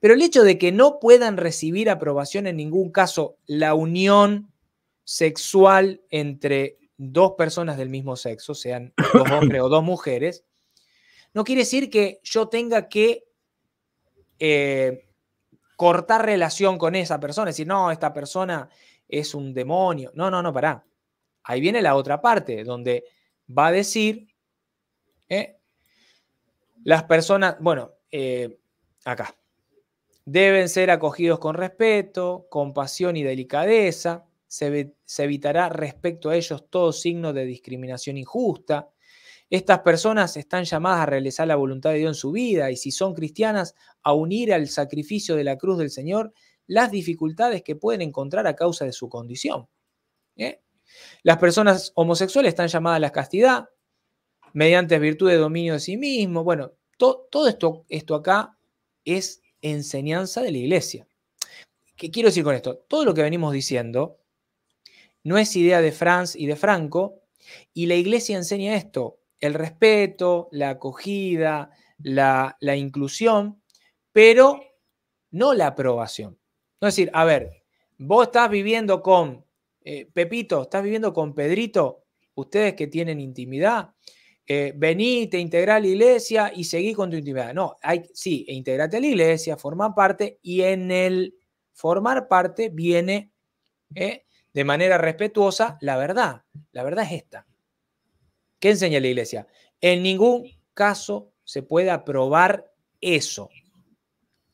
Pero el hecho de que no puedan recibir aprobación en ningún caso la unión sexual entre dos personas del mismo sexo, sean dos hombres o dos mujeres, no quiere decir que yo tenga que eh, cortar relación con esa persona, decir, no, esta persona es un demonio. No, no, no, pará. Ahí viene la otra parte, donde va a decir ¿eh? las personas, bueno, eh, acá, deben ser acogidos con respeto, compasión y delicadeza, se, se evitará respecto a ellos todo signo de discriminación injusta, estas personas están llamadas a realizar la voluntad de Dios en su vida y si son cristianas, a unir al sacrificio de la cruz del Señor las dificultades que pueden encontrar a causa de su condición. ¿Eh? Las personas homosexuales están llamadas a la castidad mediante virtud de dominio de sí mismo. Bueno, todo esto, esto acá es enseñanza de la iglesia. ¿Qué quiero decir con esto? Todo lo que venimos diciendo no es idea de Franz y de Franco, y la iglesia enseña esto, el respeto, la acogida, la, la inclusión, pero no la aprobación. No es decir, a ver, vos estás viviendo con eh, Pepito, ¿estás viviendo con Pedrito? Ustedes que tienen intimidad, eh, vení, te integrá a la iglesia y seguí con tu intimidad. No, hay, sí, e integrate a la iglesia, forma parte y en el formar parte viene eh, de manera respetuosa la verdad. La verdad es esta. ¿Qué enseña la iglesia? En ningún caso se puede aprobar eso.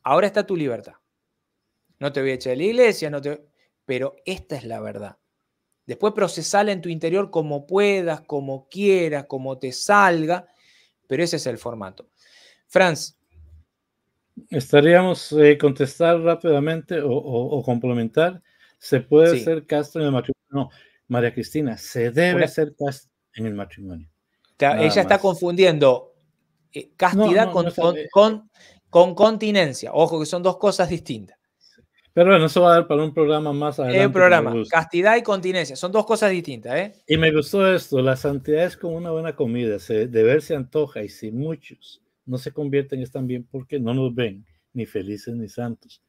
Ahora está tu libertad. No te voy a echar de la iglesia, pero esta es la verdad. Después procesala en tu interior como puedas, como quieras, como te salga, pero ese es el formato. Franz. Estaríamos eh, contestar rápidamente o, complementar. ¿Se puede hacer ser castro en el matrimonio? No, María Cristina, se debe hacer ser en el matrimonio. ella está confundiendo castidad con continencia. Ojo que son dos cosas distintas. Pero bueno, eso va a dar para un programa más adelante. El programa, castidad y continencia, son dos cosas distintas, ¿eh? Y me gustó esto, la santidad es como una buena comida, se, de ver se antoja y si muchos no se convierten es también porque no nos ven ni felices ni santos.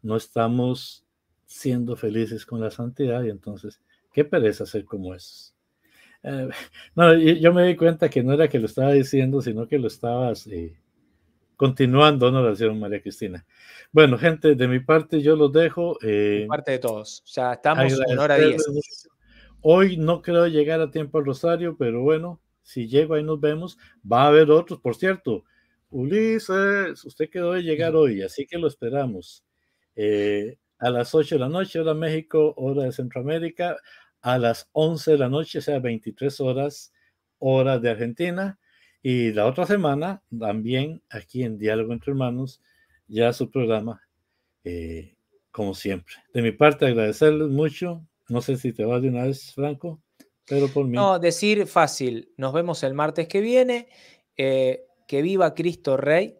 No estamos siendo felices con la santidad y entonces, qué pereza ser como esos? Eh, no, yo me di cuenta que no era que lo estaba diciendo, sino que lo estabas... Eh, continuando la oración, María Cristina. Bueno, gente, de mi parte yo los dejo. Eh, parte de todos. Ya estamos en hora 10. Hoy no creo llegar a tiempo al Rosario, pero bueno, si llego ahí nos vemos. Va a haber otros, por cierto. Ulises, usted quedó de llegar hoy, así que lo esperamos. Eh, a las 8 de la noche, hora México, hora de Centroamérica. A las 11 de la noche, o sea, 23 horas, hora de Argentina y la otra semana, también aquí en Diálogo entre Hermanos, ya su programa, eh, como siempre. De mi parte, agradecerles mucho. No sé si te vas de una vez, Franco, pero por mí. No, decir fácil. Nos vemos el martes que viene. Eh, que viva Cristo Rey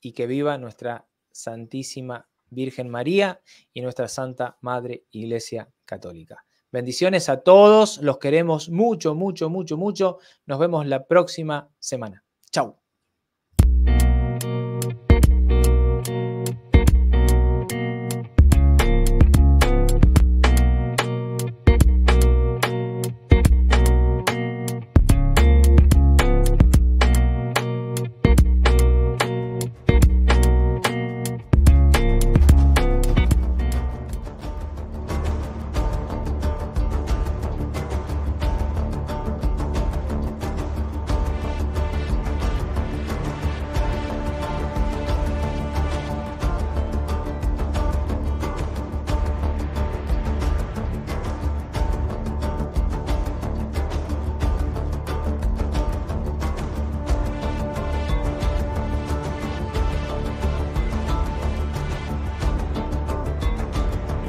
y que viva nuestra Santísima Virgen María y nuestra Santa Madre Iglesia Católica. Bendiciones a todos, los queremos mucho, mucho, mucho, mucho. Nos vemos la próxima semana. Chau.